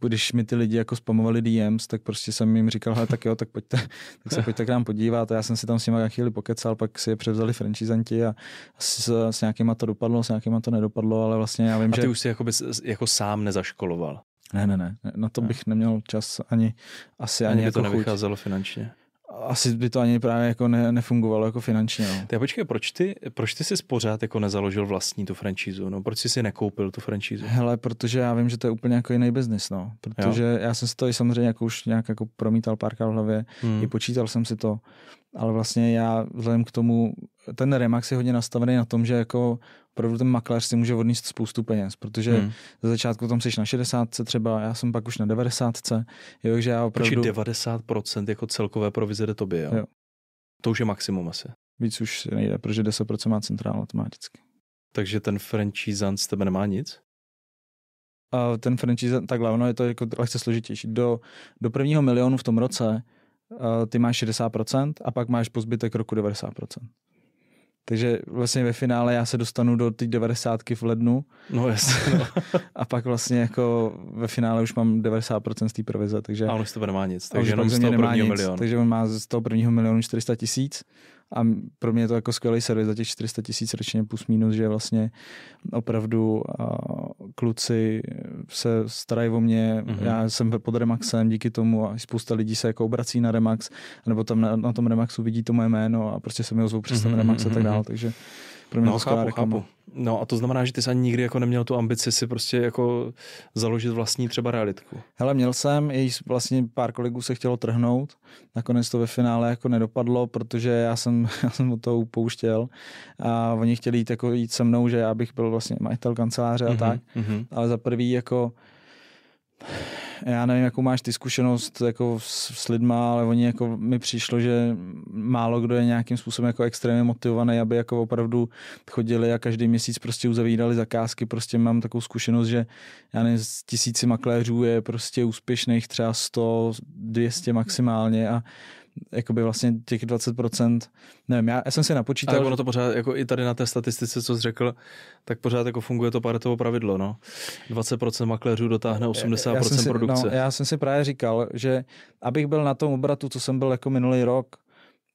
když mi ty lidi jako spamovali DMs, tak prostě jsem jim říkal, hele, tak jo, tak pojďte, tak se pojďte k nám podívat a já jsem si tam s nimi chvíli pokecal, pak si je převzali franchisanti a s, s nějakýma to dopadlo, s nějakýma to nedopadlo, ale vlastně já vím, a ty že... už si jako sám nezaškoloval. Ne, ne, ne, na to ne. bych neměl čas ani, asi ani, ani by jako to nevycházelo chuť. finančně asi by to ani právě jako ne, nefungovalo jako finančně. No. Tak počkej, proč ty, proč ty jsi pořád jako nezaložil vlastní tu franšízu? No? Proč jsi si nekoupil tu franšízu? Hele, protože já vím, že to je úplně jako jiný biznis, no. Protože jo. já jsem si to i samozřejmě jako už nějak jako promítal párkrát v hlavě, hmm. i počítal jsem si to, ale vlastně já vzhledem k tomu, ten Remax je hodně nastavený na tom, že jako opravdu ten makléř si může odníst spoustu peněz, protože hmm. za začátku tam jsi na 60 třeba, já jsem pak už na 90, jo, že já opravdu... Takže 90% jako celkové provize jde tobě, jo? jo? To už je maximum asi. Víc už nejde, protože 10% má centrál automaticky. Takže ten franchisant z tebe nemá nic? A ten franchise, tak hlavně je to jako lehce složitější. Do, do prvního milionu v tom roce eh, ty máš 60% a pak máš po zbytek roku 90%. Takže vlastně ve finále já se dostanu do té 90 v lednu. No jasně. No. a pak vlastně jako ve finále už mám 90% z té provize. Takže, a on z toho nemá nic. Takže a jenom z toho prvního milionu. Takže on má z toho prvního milionu 400 tisíc a pro mě je to jako skvělý servis za těch 400 tisíc ročně plus minus, že vlastně opravdu kluci se starají o mě, mm-hmm. já jsem pod Remaxem díky tomu a spousta lidí se jako obrací na Remax, nebo tam na, na tom Remaxu vidí to moje jméno a prostě se mi ozvou přes mm-hmm. ten Remax a tak mhm, dále, mhm. takže pro mě no, chápu, reklama. chápu. No a to znamená, že ty jsi ani nikdy jako neměl tu ambici si prostě jako založit vlastní třeba realitku. Hele, měl jsem, i vlastně pár kolegů se chtělo trhnout, nakonec to ve finále jako nedopadlo, protože já jsem, já jsem od toho upouštěl a oni chtěli jít, jako jít se mnou, že já bych byl vlastně majitel kanceláře a mm-hmm, tak, mm-hmm. ale za prvý jako já nevím, jakou máš ty zkušenost jako s, s lidma, ale oni jako mi přišlo, že málo kdo je nějakým způsobem jako extrémně motivovaný, aby jako opravdu chodili a každý měsíc prostě uzavírali zakázky. Prostě mám takovou zkušenost, že já nevím, z tisíci makléřů je prostě úspěšných třeba 100, 200 maximálně a jakoby vlastně těch 20%, nevím, já, já jsem si napočítal. Ale ono to pořád, jako i tady na té statistice, co jsi řekl, tak pořád jako funguje to paretovo pravidlo, no. 20% makléřů dotáhne 80% já, já si, produkce. No, já jsem si právě říkal, že abych byl na tom obratu, co jsem byl jako minulý rok,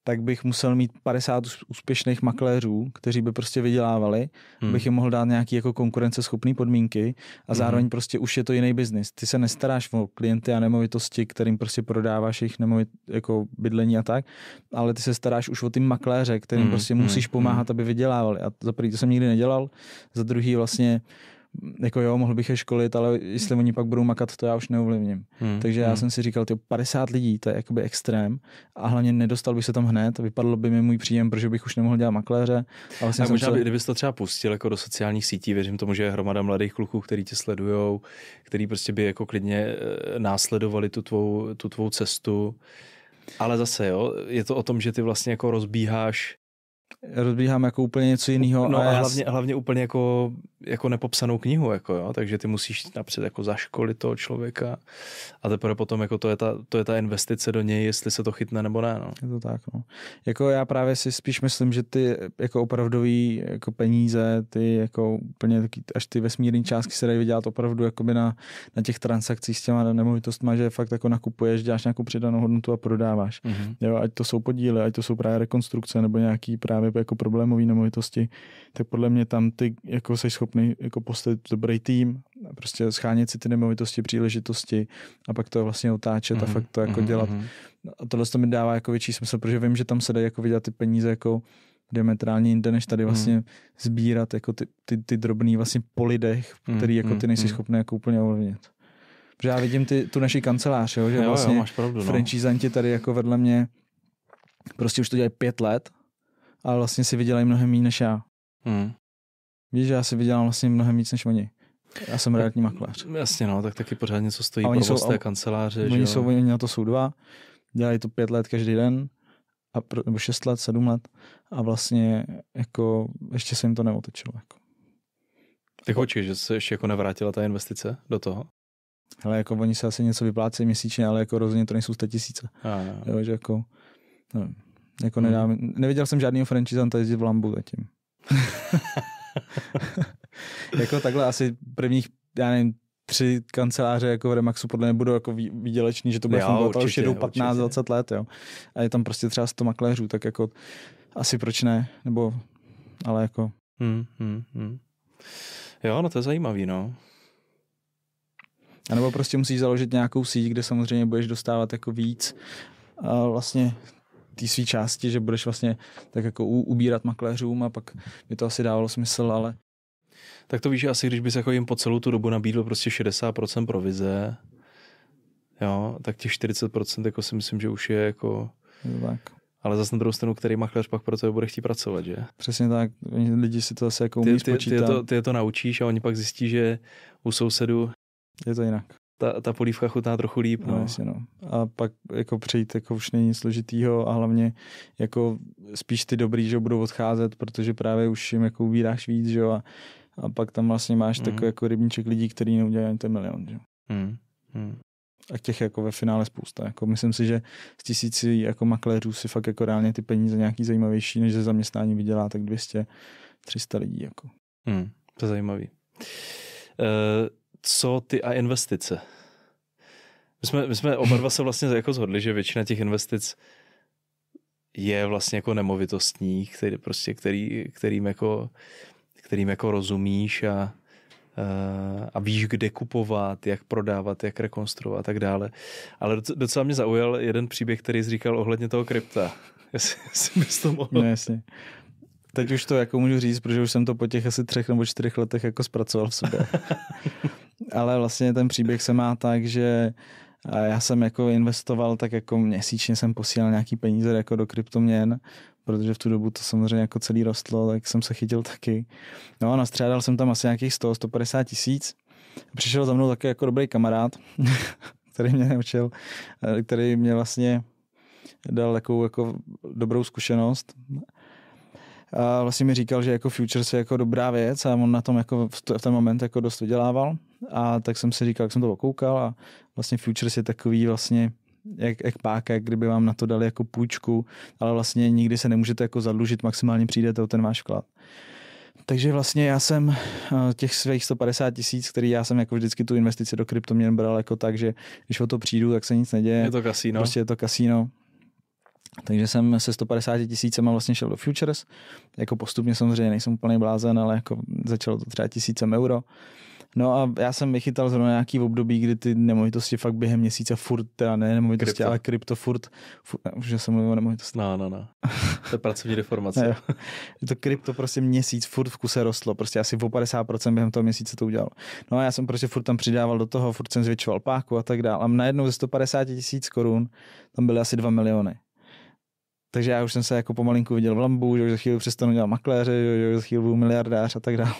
tak bych musel mít 50 úspěšných makléřů, kteří by prostě vydělávali, hmm. abych jim mohl dát nějaký jako konkurenceschopné podmínky a hmm. zároveň hmm. prostě už je to jiný biznis. Ty se nestaráš o klienty a nemovitosti, kterým prostě prodáváš jejich nemovit, jako bydlení a tak, ale ty se staráš už o ty makléře, kterým hmm. prostě hmm. musíš hmm. pomáhat, aby vydělávali. A za prvý to jsem nikdy nedělal, za druhý vlastně jako jo, mohl bych je školit, ale jestli oni pak budou makat, to já už neovlivním. Hmm. Takže já hmm. jsem si říkal, ty 50 lidí, to je jakoby extrém a hlavně nedostal bych se tam hned, vypadlo by mi můj příjem, protože bych už nemohl dělat makléře. A, vlastně a možná, se... kdybyste kdybys to třeba pustil jako do sociálních sítí, věřím tomu, že je hromada mladých kluků, který tě sledujou, který prostě by jako klidně eh, následovali tu tvou, tu tvou cestu. Ale zase, jo, je to o tom, že ty vlastně jako rozbíháš rozbíhám jako úplně něco jiného. No a, a hlavně, já... hlavně úplně jako, jako nepopsanou knihu, jako jo, takže ty musíš napřed jako zaškolit toho člověka a teprve potom jako to je, ta, to je ta investice do něj, jestli se to chytne nebo ne. No. Je to tak, no. Jako já právě si spíš myslím, že ty jako opravdový jako peníze, ty jako úplně taky, až ty vesmírné částky se dají vydělat opravdu na, na těch transakcích s těma nemovitostma, že fakt jako nakupuješ, děláš nějakou přidanou hodnotu a prodáváš. Mm-hmm. Jo, ať to jsou podíly, ať to jsou právě rekonstrukce nebo nějaký právě jako problémové nemovitosti, tak podle mě tam ty jako jsi schopný jako postavit dobrý tým, prostě schánět si ty nemovitosti, příležitosti a pak to vlastně otáčet mm-hmm. a mhm. fakt to jako mm-hmm. dělat. Mhm. A tohle to mi dává jako větší smysl, protože vím, že tam se dají jako vydělat ty peníze jako diametrálně jinde, než tady mhm. vlastně mm. sbírat jako ty, ty, ty drobný vlastně polidech, mm, který jako ty nejsi mm. schopný jako úplně ovlivnit. Protože já vidím ty, tu naši kancelář, jo, že jo, vlastně jo, máš pravdu, no. tady jako vedle mě prostě už to dělají pět let ale vlastně si vydělají mnohem méně než já. Hmm. Víš, že já si vydělám vlastně mnohem víc než oni. Já jsem realitní no, makléř. Jasně, no, tak taky pořád něco stojí oni jsou, té kanceláře. Oni, že jsou, oni na to jsou dva, dělají to pět let každý den, a pro, nebo šest let, sedm let a vlastně jako ještě se jim to neotočilo. Jako. Ty počkej, že se ještě jako nevrátila ta investice do toho? Hele, jako oni se asi něco vyplácejí měsíčně, ale jako rozhodně to nejsou tisíce. Jo, že jako, nevím. Jako hmm. nedám, neviděl jsem žádného franchisanta jezdit v Lambu zatím. jako takhle asi prvních, já nevím, tři kanceláře jako v Remaxu podle mě budou jako výděleční, že to bude fungovat už jedou 15-20 let, jo. A je tam prostě třeba 100 makléřů, tak jako asi proč ne, nebo ale jako. Hmm, hmm, hmm. Jo, no to je zajímavý, no. A nebo prostě musíš založit nějakou síť, kde samozřejmě budeš dostávat jako víc a vlastně té své části, že budeš vlastně tak jako ubírat makléřům a pak by to asi dávalo smysl, ale... Tak to víš, že asi když bys jako jim po celou tu dobu nabídl prostě 60% provize, jo, tak těch 40% jako si myslím, že už je jako... Tak. Ale zase na druhou stranu, který makléř pak pro tebe bude chtít pracovat, že? Přesně tak, lidi si to zase jako umí ty, ty, Ty, je to, ty je to naučíš a oni pak zjistí, že u sousedu je to jinak ta, ta polívka chutná trochu líp. No. No, jasně, no. A pak jako přejít jako už není složitýho a hlavně jako spíš ty dobrý, že budou odcházet, protože právě už jim jako ubíráš víc, že a, a pak tam vlastně máš mm. takový jako rybníček lidí, který neudělají ani ten milion, že mm. Mm. A těch jako ve finále spousta. Jako myslím si, že z tisíci jako makléřů si fakt jako reálně ty peníze nějaký zajímavější, než ze zaměstnání vydělá tak 200, 300 lidí. Jako. Mm. To je zajímavý. Uh co ty a investice? My jsme, my jsme oba dva se vlastně jako zhodli, že většina těch investic je vlastně jako nemovitostní, který prostě, který, kterým, jako, kterým jako rozumíš a, a víš, kde kupovat, jak prodávat, jak rekonstruovat a tak dále. Ale docela mě zaujal jeden příběh, který jsi říkal ohledně toho krypta. Jestli, jestli bys to mohl... No, jasně teď už to jako můžu říct, protože už jsem to po těch asi třech nebo čtyřech letech jako zpracoval v sobě. Ale vlastně ten příběh se má tak, že já jsem jako investoval, tak jako měsíčně jsem posílal nějaký peníze jako do kryptoměn, protože v tu dobu to samozřejmě jako celý rostlo, tak jsem se chytil taky. No a nastřádal jsem tam asi nějakých 100, 150 tisíc. Přišel za mnou taky jako dobrý kamarád, který mě naučil, eh, který mě vlastně dal takovou jako dobrou zkušenost a vlastně mi říkal, že jako futures je jako dobrá věc a on na tom jako v ten moment jako dost vydělával a tak jsem si říkal, jak jsem to okoukal a vlastně futures je takový vlastně jak, jak páka, jak kdyby vám na to dali jako půjčku, ale vlastně nikdy se nemůžete jako zadlužit, maximálně přijdete o ten váš vklad. Takže vlastně já jsem eh, těch svých 150 tisíc, který já jsem jako vždycky tu investici do kryptoměn bral jako tak, že když o to přijdu, tak se nic neděje. Je to kasíno. Prostě je to kasíno. Takže jsem se 150 tisícema vlastně šel do futures, jako postupně samozřejmě nejsem úplný blázen, ale jako začalo to třeba tisícem euro. No a já jsem vychytal zrovna nějaký období, kdy ty nemovitosti fakt během měsíce furt, teda ne nemovitosti, krypto. ale krypto furt, furt ne, eh, už jsem mluvil o nemovitosti. No, no, no. To je pracovní reformace. jo. To krypto prostě měsíc furt v kuse rostlo, prostě asi o 50% během toho měsíce to udělal. No a já jsem prostě furt tam přidával do toho, furt jsem zvětšoval páku a tak dále. A najednou ze 150 tisíc korun tam byly asi 2 miliony. Takže já už jsem se jako pomalinku viděl v Lambu, že už za chvíli přestanu dělat makléře, že už za chvíli budu miliardář a tak dále.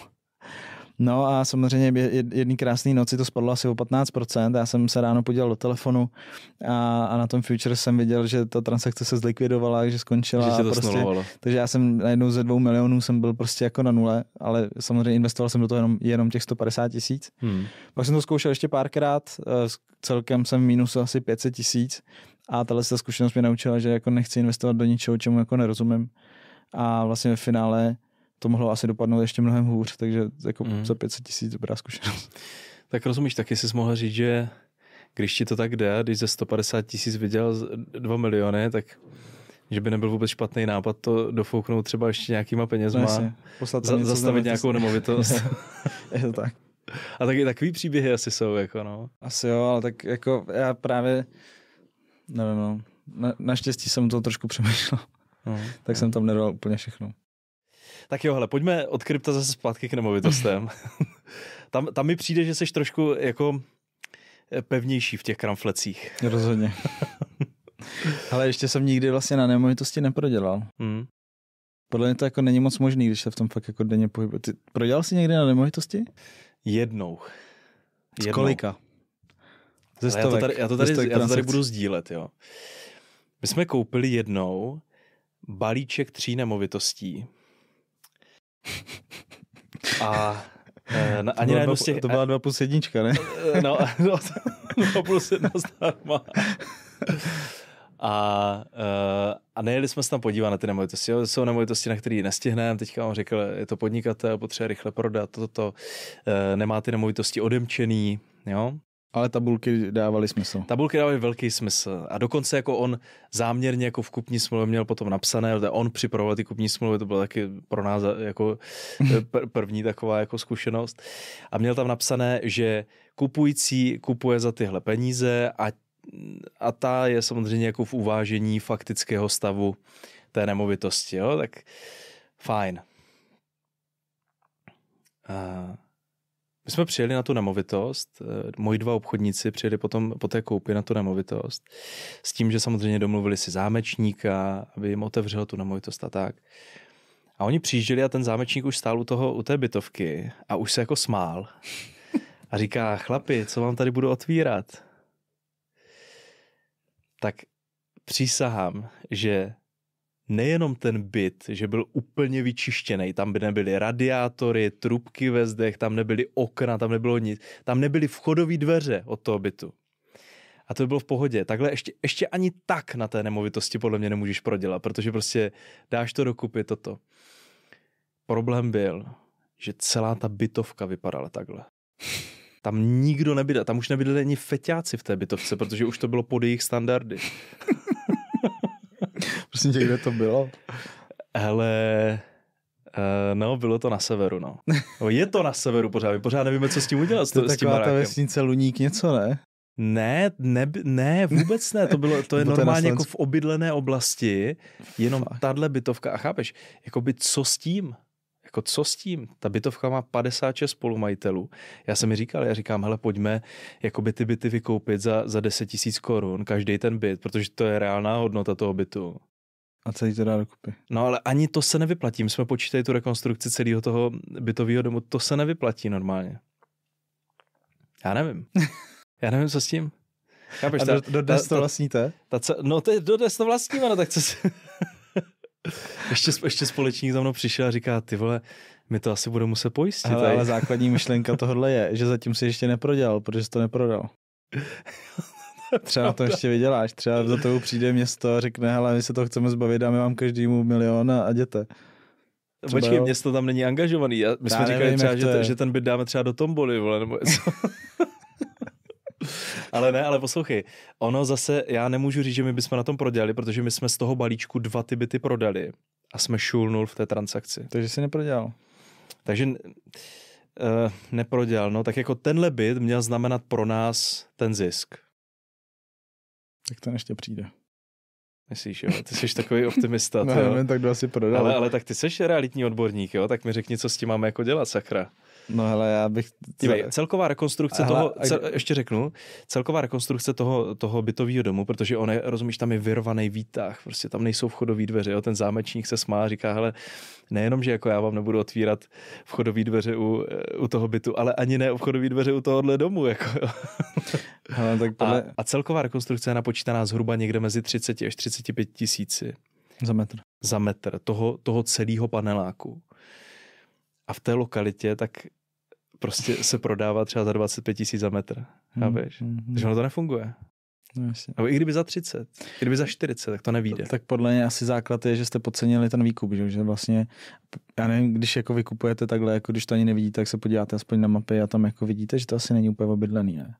No a samozřejmě jedný krásný noci to spadlo asi o 15%, já jsem se ráno podíval do telefonu a, a na tom future jsem viděl, že ta transakce se zlikvidovala, že skončila. Že to prostě, takže já jsem najednou ze dvou milionů jsem byl prostě jako na nule, ale samozřejmě investoval jsem do toho jenom, jenom těch 150 tisíc. Hmm. Pak jsem to zkoušel ještě párkrát, eh, celkem jsem v mínusu asi 500 tisíc, a tahle ta zkušenost mě naučila, že jako nechci investovat do ničeho, čemu jako nerozumím. A vlastně ve finále to mohlo asi dopadnout ještě mnohem hůř, takže jako mm. za 500 tisíc dobrá zkušenost. Tak rozumíš, taky jsi mohl říct, že když ti to tak jde, když ze 150 tisíc viděl, 2 miliony, tak že by nebyl vůbec špatný nápad to dofouknout třeba ještě nějakýma penězma, no, jasně. za, zastavit nějakou nemovitost. je to tak. A taky takový příběhy asi jsou, jako no. Asi jo, ale tak jako já právě nevím, no. Na, naštěstí jsem to trošku přemýšlel, no, tak no. jsem tam nedal úplně všechno. Tak jo, hele, pojďme od krypta zase zpátky k nemovitostem. tam, tam mi přijde, že jsi trošku jako pevnější v těch kramflecích. Rozhodně. Ale ještě jsem nikdy vlastně na nemovitosti neprodělal. Mm. Podle mě to jako není moc možný, když se v tom fakt jako denně pohybuje. Ty prodělal jsi někdy na nemovitosti? Jednou. Z Jednou. kolika? Ze stovek, já to tady, já to tady, já to tady budu sdílet, jo. My jsme koupili jednou balíček tří nemovitostí. A eh, na, ani na z těch... To byla dva plus jednička, ne? Eh, no, no, dva plus jedna zdarma. A, eh, a nejeli jsme se tam podívat na ty nemovitosti. Jo, jsou nemovitosti, na které nestihneme. Teďka on řekl, je to podnikatel, potřebuje rychle prodat toto, to, to, nemá ty nemovitosti odemčený. Jo? Ale tabulky dávaly smysl. Tabulky dávaly velký smysl. A dokonce jako on záměrně jako v kupní smlouvě měl potom napsané, on připravoval ty kupní smlouvy, to bylo taky pro nás jako eh, první taková jako zkušenost. A měl tam napsané, že kupující kupuje za tyhle peníze a, a ta je samozřejmě jako v uvážení faktického stavu té nemovitosti. Jo? Tak fajn. A eh, my jsme přijeli na tu nemovitost, eh, moji dva obchodníci přijeli potom po té koupě na tu nemovitost, s tím, že samozřejmě domluvili si zámečníka, aby jim otevřel tu nemovitost a tak. A oni přijížděli a ten zámečník už stál u, toho, u té bytovky a už se jako smál. A říká, chlapi, co vám tady budu otvírat? Tak přísahám, že nejenom ten byt, že byl úplně vyčištěný, tam by nebyly radiátory, trubky ve zdech, tam nebyly okna, tam nebylo nic, tam nebyly vchodové dveře od toho bytu. A to by bylo v pohodě. Takhle ještě, ještě ani tak na té nemovitosti podle mě nemůžeš prodělat, protože prostě dáš to dokupy toto. Problém byl, že celá ta bytovka vypadala takhle. Tam nikdo nebyl, tam už nebydleli ani feťáci v té bytovce, protože už to bylo pod jejich standardy. Prosím tě, kde to bylo? Hele, Uh, no, bylo to na severu, no. no. Je to na severu pořád, my pořád nevíme, co s tím udělat. To je taková ta vesnice Luník něco, ne? Ne, ne, ne, vůbec ne, to, bylo, to je normálně jako v obydlené oblasti, jenom Fakt. tahle bytovka, a chápeš, jako by co s tím? Jako co s tím? Ta bytovka má 56 spolumajitelů. Já jsem mi říkal, já říkám, hele, pojďme jakoby ty byty vykoupit za, za 10 tisíc korun, každý ten byt, protože to je reálná hodnota toho bytu. A celý to dá dokupy. No ale ani to se nevyplatí. My jsme počítali tu rekonstrukci celého toho bytového domu. To se nevyplatí normálně. Já nevím. Já nevím, co s tím. Chápeš, a do, do dnes to vlastníte? Ta, ta, no to do dnes to vlastníme, no tak co si... ještě, ještě společník za mnou přišel a říká, ty vole, my to asi budeme muset pojistit. Hele, ale základní myšlenka tohle je, že zatím si ještě neprodělal, protože jsi to neprodal. Třeba to ještě vyděláš, třeba za toho přijde město a řekne, hele, my se to chceme zbavit, dáme vám každému milion a, a jděte. Třeba Počkej, jo. město tam není angažovaný. My jsme říkali třeba, že, to, že ten byt dáme třeba do tomboly, vole, nebo ale ne, ale poslouchej, ono zase, já nemůžu říct, že my bychom na tom prodělali, protože my jsme z toho balíčku dva ty byty prodali a jsme šulnul v té transakci. Takže si neprodělal. Takže uh, neprodělal, no tak jako tenhle byt měl znamenat pro nás ten zisk. Tak ten ještě přijde. Myslíš, jo? Ty jsi takový optimista. ne, nevím, tak to asi prodal. Ale, ale tak ty jsi realitní odborník, jo? Tak mi řekni, co s tím máme jako dělat, sakra. No hele, já bych... Dívej, celková rekonstrukce hele, toho, cel, ještě řeknu, celková rekonstrukce toho, toho bytového domu, protože on je, rozumíš, tam je vyrvaný výtah, prostě tam nejsou vchodové dveře, jo, ten zámečník se smá, říká, hele, nejenom, že jako já vám nebudu otvírat vchodové dveře u, u toho bytu, ale ani ne vchodové dveře u tohohle domu, jako jo. Hele, tak podle... a, a celková rekonstrukce je napočítaná zhruba někde mezi 30 až 35 tisíci. Za metr. Za metr toho, toho celého paneláku. A v té lokalitě tak prostě se prodává třeba za 25 tisíc za metr. Hmm, Chápeš? Hmm, hmm, Takže ono to nefunguje. No, jasně. Nebo i kdyby za 30, i kdyby za 40, tak to nevíde. tak podle mě asi základ je, že jste podcenili ten výkup, že, že vlastně, já nevím, když jako vykupujete takhle, jako když to ani nevidíte, tak se podíváte aspoň na mapy a tam jako vidíte, že to asi není úplně obydlený, ne?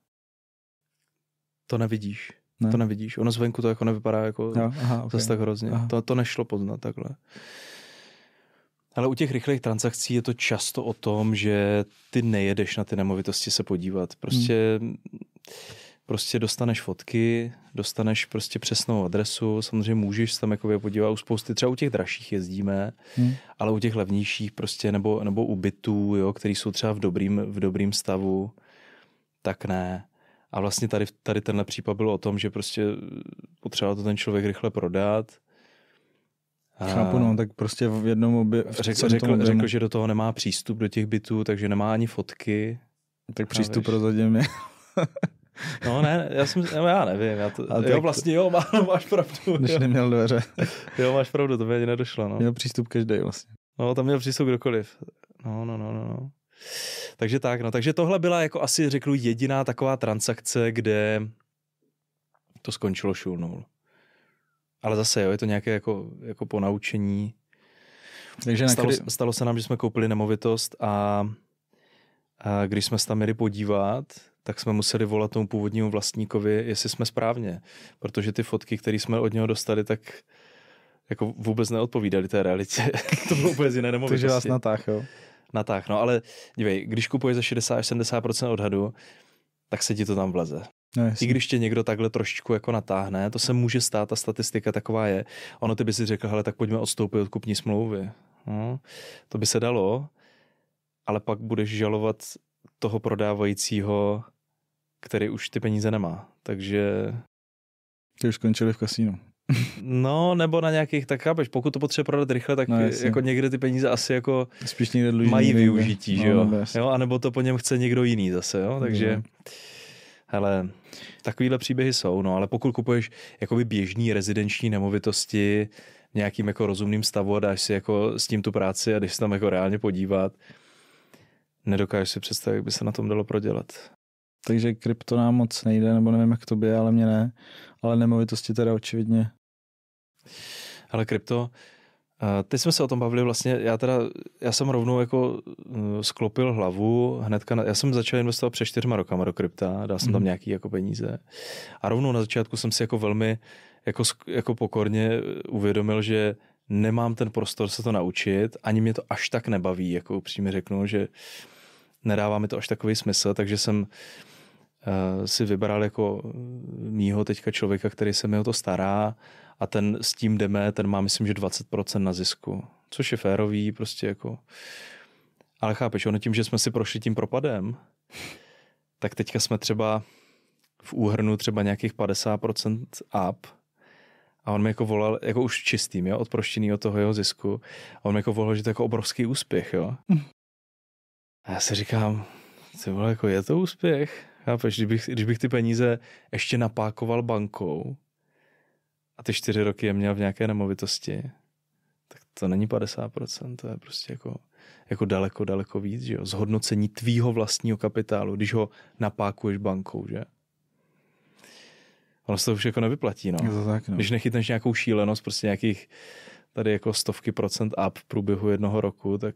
to nevidíš. Ne. To nevidíš. Ono zvenku to jako nevypadá jako jo, aha, okay. zase tak hrozně. Aha. To, to nešlo poznat takhle. Ale u těch rychlých transakcí je to často o tom, že ty nejedeš na ty nemovitosti se podívat. Prostě, hmm. prostě dostaneš fotky, dostaneš prostě přesnou adresu, samozřejmě můžeš tam jako podívat. U spousty, třeba u těch dražších jezdíme, hmm. ale u těch levnějších prostě, nebo, nebo u bytů, jo, který jsou třeba v dobrým, v dobrým stavu, tak ne. A vlastně tady, tady tenhle případ byl o tom, že prostě potřeboval to ten člověk rychle prodat. A Chápu, no, tak prostě v jednom obě... V řekl, řekl, řekl, že do toho nemá přístup do těch bytů, takže nemá ani fotky. Tak přístup pro je. No ne, já, jsem, no, já nevím, já to, jo vlastně jo, má, máš pravdu. Když jo. neměl dveře. Jo, máš pravdu, to mi ani nedošlo. No. Měl přístup každý vlastně. No, tam měl přístup kdokoliv. No, no, no, no. no. Takže tak, no. Takže tohle byla jako asi řeknu jediná taková transakce, kde to skončilo šulnou. Ale zase, jo, je to nějaké jako, jako ponaučení. Takže stalo, kdy... stalo se nám, že jsme koupili nemovitost a, a když jsme se tam jeli podívat, tak jsme museli volat tomu původnímu vlastníkovi, jestli jsme správně. Protože ty fotky, které jsme od něho dostali, tak jako vůbec neodpovídali té realitě. to bylo vůbec jiné nemovitosti. Takže vás natáhl, natáh. No ale dívej, když kupuješ za 60 až 70% odhadu, tak se ti to tam vleze. No, I když tě někdo takhle trošičku jako natáhne, to se může stát, ta statistika taková je. Ono ty by si řekl, hele, tak pojďme odstoupit od kupní smlouvy. No, to by se dalo, ale pak budeš žalovat toho prodávajícího, který už ty peníze nemá. Takže... Ty už skončili v kasínu. No, nebo na nějakých, tak chápeš, pokud to potřebuje prodat rychle, tak no, jako někde ty peníze asi jako Spíš někde mají využití, no, že jo? No, jo? A nebo to po něm chce někdo jiný zase, jo? Takže, mm. hele, takovýhle příběhy jsou, no, ale pokud kupuješ jakoby běžný rezidenční nemovitosti v nějakým jako rozumným stavu a dáš si jako s tím tu práci a když se tam jako reálně podívat, nedokážeš si představit, jak by se na tom dalo prodělat. Takže krypto nám moc nejde, nebo nevím, jak to by, ale mě ne. Ale nemovitosti teda očividně. Ale krypto, teď jsme se o tom bavili vlastně, já teda, já jsem rovnou jako eh, sklopil hlavu hnedka, na, já jsem začal investovat před čtyřma rokama do krypta, dal jsem mm. tam mhm. nějaký jako peníze a rovnou na začátku jsem si jako velmi jako, jako pokorně uvědomil, že nemám ten prostor se to naučit, ani mě to až tak nebaví, jako upřímně řeknu, že nedává mi to až takový smysl, takže jsem uh, si vybral jako eh, mýho teďka člověka, který se mi o to stará, a ten s tím jdeme, ten má myslím, že 20% na zisku, což je férový, prostě jako. Ale chápeš, ono tím, že jsme si prošli tím propadem, tak teďka jsme třeba v úhrnu třeba nějakých 50% up a on mi jako volal, jako už čistým, jo, odproštěný od toho jeho zisku a on mi jako volal, že to je jako obrovský úspěch, jo. A já si říkám, ty vole, jako je to úspěch? Chápeš, kdybych, když bych ty peníze ještě napákoval bankou, a ty čtyři roky je měl v nějaké nemovitosti, tak to není 50%, to je prostě jako, jako daleko, daleko víc, že jo? Zhodnocení tvýho vlastního kapitálu, když ho napákuješ bankou, že? Ono se to už jako nevyplatí, no. To tak, no. Když nechytneš nějakou šílenost, prostě nějakých tady jako stovky procent up v průběhu jednoho roku, tak...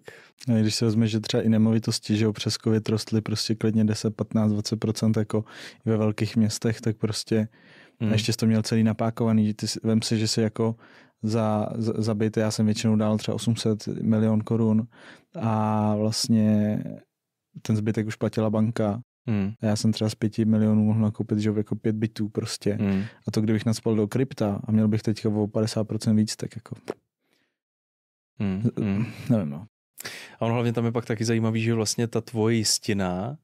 A no, když se vezme, že třeba i nemovitosti, že přes covid rostly prostě klidně 10, 15, 20 procent jako ve velkých městech, tak prostě Hmm. Ještě jsi to měl celý napákovaný. Ty, vem si, že se jako za, za, za byt, já jsem většinou dal třeba 800 milion korun a vlastně ten zbytek už platila banka. Hmm. A já jsem třeba z pěti milionů mohl nakoupit, že jako pět bytů prostě. Hmm. A to, kdybych nadspal do krypta a měl bych teďka o 50% víc, tak jako... Hmm. Hmm. Nevím, no. A on hlavně tam je pak taky zajímavý, že vlastně ta tvoje jistina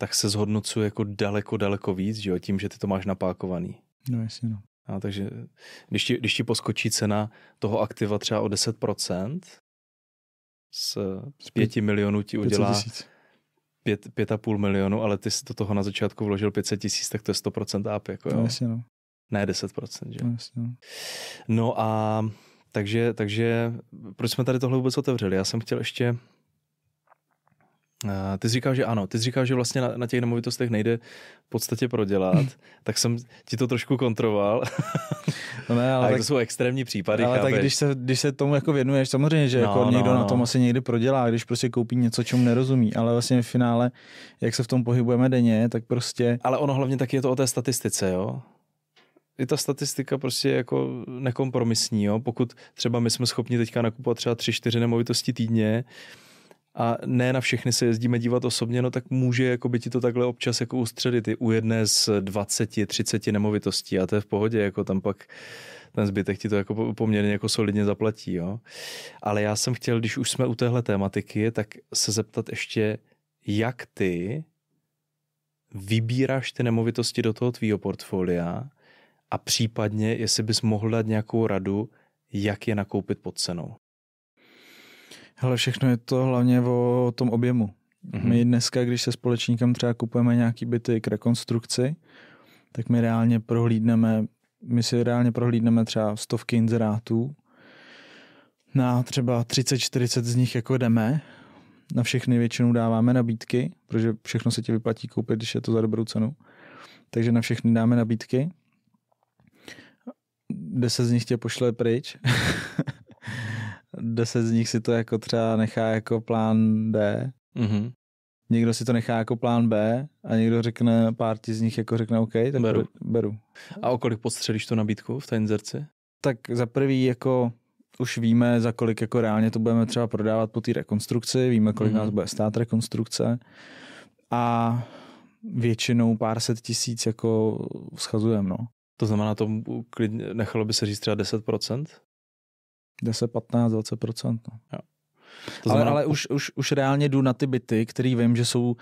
tak se zhodnocuje jako daleko, daleko víc, že jo, tím, že ty to máš napákovaný. No jasně, no. A takže když ti, když ti poskočí cena toho aktiva třeba o 10%, z, z 5 milionů ti udělá 5, 5,5 milionu, ale ty jsi do toho na začátku vložil 500 tisíc, tak to je 100% up, jako no, jo. No, jasně, no. Ne 10%, že? No, jasně, no. no a takže, takže proč jsme tady tohle vůbec otevřeli? Já jsem chtěl ještě Eh, ty jsi říkal, že ano, ty jsi říkal, že vlastně na, na těch nemovitostech nejde v podstatě prodělat, tak jsem ti to trošku kontroval. no ne, ale tak, to jsou extrémní případy. Ale chápeš? tak když se, když se tomu jako věnuješ, samozřejmě, že no, jako no, no někdo no. na tom asi někdy prodělá, když prostě koupí něco, čemu nerozumí, ale vlastně v finále, jak se v tom pohybujeme denně, tak prostě... Ale ono hlavně taky je to o té statistice, jo? i ta statistika prostě jako nekompromisní. Jo? Pokud třeba my jsme schopni teďka nakupovat třeba tři, čtyři nemovitosti týdně, a ne na všechny se jezdíme dívat osobně, no tak může jako by ti to takhle občas jako ustředit i u jedné z 20, 30 nemovitostí a to je v pohodě, jako tam pak ten zbytek ti to jako poměrně jako solidně zaplatí, jo. Ale já jsem chtěl, když už jsme u téhle tématiky, tak se zeptat ještě, jak ty vybíráš ty nemovitosti do toho tvýho portfolia a případně, jestli bys mohl dát nějakou radu, jak je nakoupit pod cenou. Hele, všechno je to hlavně o tom objemu. Mm-hmm. My dneska, když se společníkem třeba kupujeme nějaký byty k rekonstrukci, tak my reálně prohlídneme, my si reálně prohlídneme třeba stovky inzerátů, na třeba 30-40 z nich jako jdeme, na všechny většinou dáváme nabídky, protože všechno se ti vyplatí koupit, když je to za dobrou cenu. Takže na všechny dáme nabídky. Deset z nich tě pošle pryč. deset z nich si to jako třeba nechá jako plán D, mm-hmm. někdo si to nechá jako plán B a někdo řekne, pár z nich jako řekne OK, tak beru. beru. A o kolik postřelíš tu nabídku v té inzerci? Tak za prvý jako už víme, za kolik jako reálně to budeme třeba prodávat po té rekonstrukci, víme, kolik mm-hmm. nás bude stát rekonstrukce a většinou pár set tisíc jako schazujeme, no. To znamená, to nechalo by se říct třeba 10%? 10, 15, 20 no. jo. To znamená... Ale, ale už, už, už reálně jdu na ty byty, který vím, že jsou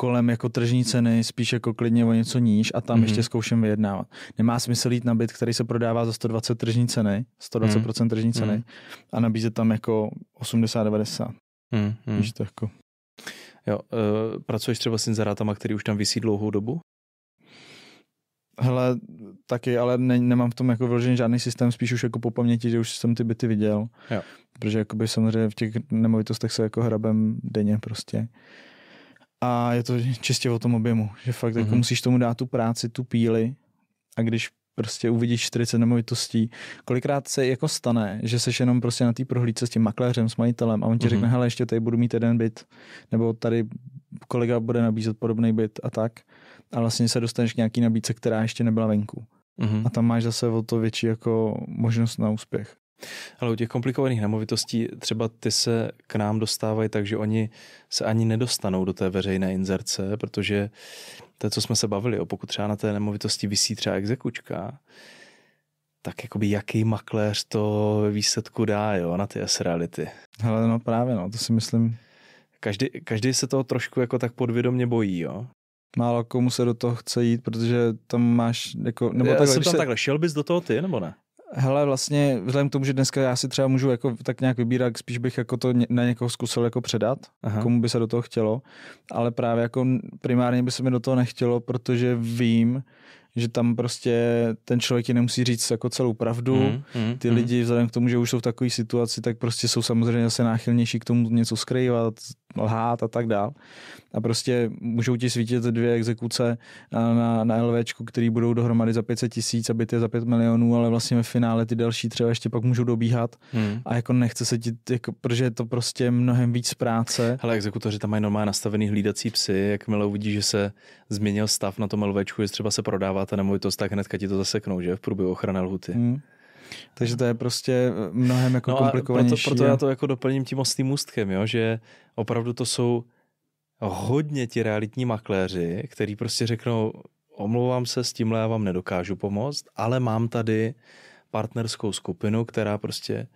kolem jako tržní ceny, spíš jako klidně o něco níž a tam mm-hmm. ještě zkouším vyjednávat. Nemá smysl jít na byt, který se prodává za 120 tržní ceny, 120% mm-hmm. tržní ceny mm-hmm. a nabízet tam jako 80-90. Mm-hmm. Mhm. Víš to jako... Jo, uh, pracuješ třeba s inzerátama, který už tam vysí dlouhou dobu? Hele, taky, ale ne, nemám v tom jako vyložený žádný systém, spíš už jako po paměti, že už jsem ty byty viděl. Jo. Protože jakoby samozřejmě v těch nemovitostech se jako hrabem denně prostě. A je to čistě o tom objemu, že fakt mm-hmm. jako mhm. musíš tomu dát tu práci, tu píli a když prostě uvidíš 40 nemovitostí, kolikrát se jako stane, že seš jenom prostě na té prohlídce s tím makléřem, s majitelem a on ti mm-hmm. řekne, hele, ještě tady budu mít jeden byt, nebo tady kolega bude nabízet podobný byt a tak a vlastně se dostaneš k nějaký nabídce, která ještě nebyla venku. Mm-hmm. A tam máš zase o to větší jako možnost na úspěch. Ale u těch komplikovaných nemovitostí třeba ty se k nám dostávají tak, že oni se ani nedostanou do té veřejné inzerce, protože to, co jsme se bavili, o pokud třeba na té nemovitosti vysí třeba exekučka, tak jakoby jaký makléř to ve výsledku dá jo, na ty S-reality. Hele, no právě, no, to si myslím. Každý, každý se toho trošku jako tak podvědomně bojí, jo? málo komu se do toho chce jít, protože tam máš jako... Nebo já takhle, jsem tam se... takhle, šel bys do toho ty, nebo ne? Hele, vlastně vzhledem k tomu, že dneska já si třeba můžu jako tak nějak vybírat, spíš bych jako to na někoho zkusil jako předat, Aha. komu by se do toho chtělo, ale právě jako primárně by se mi do toho nechtělo, protože vím, že tam prostě ten člověk ti nemusí říct jako celou pravdu. Mm, mm, Ty mhm. lidi vzhledem k tomu, že už jsou v takové situaci, tak prostě jsou samozřejmě zase náchylnější k tomu něco skrývat, lhát a tak dál. A prostě můžou ti svítit dvě exekuce eh, na, na LVčku, který budou dohromady za 500 tisíc a byty za 5 milionů, ale vlastně ve finále ty další třeba ještě pak můžou dobíhat hmm. a jako nechce se ti, jako, protože je to prostě mnohem víc práce. Ale exekutoři tam mají normálně nastavený hlídací psy, jakmile uvidí, že se změnil stav na tom LVčku, je třeba se prodávat a nemovitost, tak hnedka ti to zaseknou, že v průběhu ochrany lhuty. Hmm. Takže to je prostě eh, mnohem jako no komplikovanější. Proto, proto já to jako doplním tím ostým ústkem, jo, že opravdu to jsou hodně ti realitní makléři, který prostě řeknou, omlouvám se, s tímhle já vám nedokážu pomoct, ale mám tady partnerskou skupinu, která prostě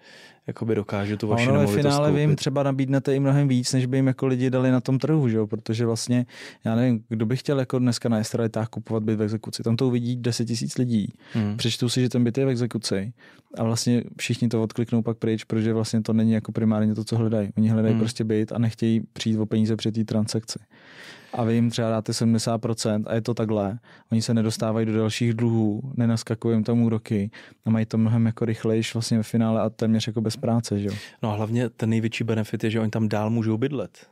jakoby dokáže tu vaši ono ve finále vy jim třeba nabídnete i mnohem víc, než by jim jako lidi dali na tom trhu, že jo? protože vlastně, já nevím, kdo by chtěl jako dneska na estraditách kupovat byt v exekuci, tam to uvidí 10 tisíc lidí, hmm. přečtou si, že ten byt je v exekuci a vlastně všichni to odkliknou pak pryč, protože vlastně to není jako primárně to, co hledají. Oni hledají hmm. prostě byt a nechtějí přijít o peníze při té transakci a vy jim třeba dáte 70% a je to takhle. Oni se nedostávají do dalších dluhů, nenaskakují jim tam úroky a mají to mnohem jako rychlejší vlastně ve finále a téměř jako bez práce. Že? No a hlavně ten největší benefit je, že oni tam dál můžou bydlet.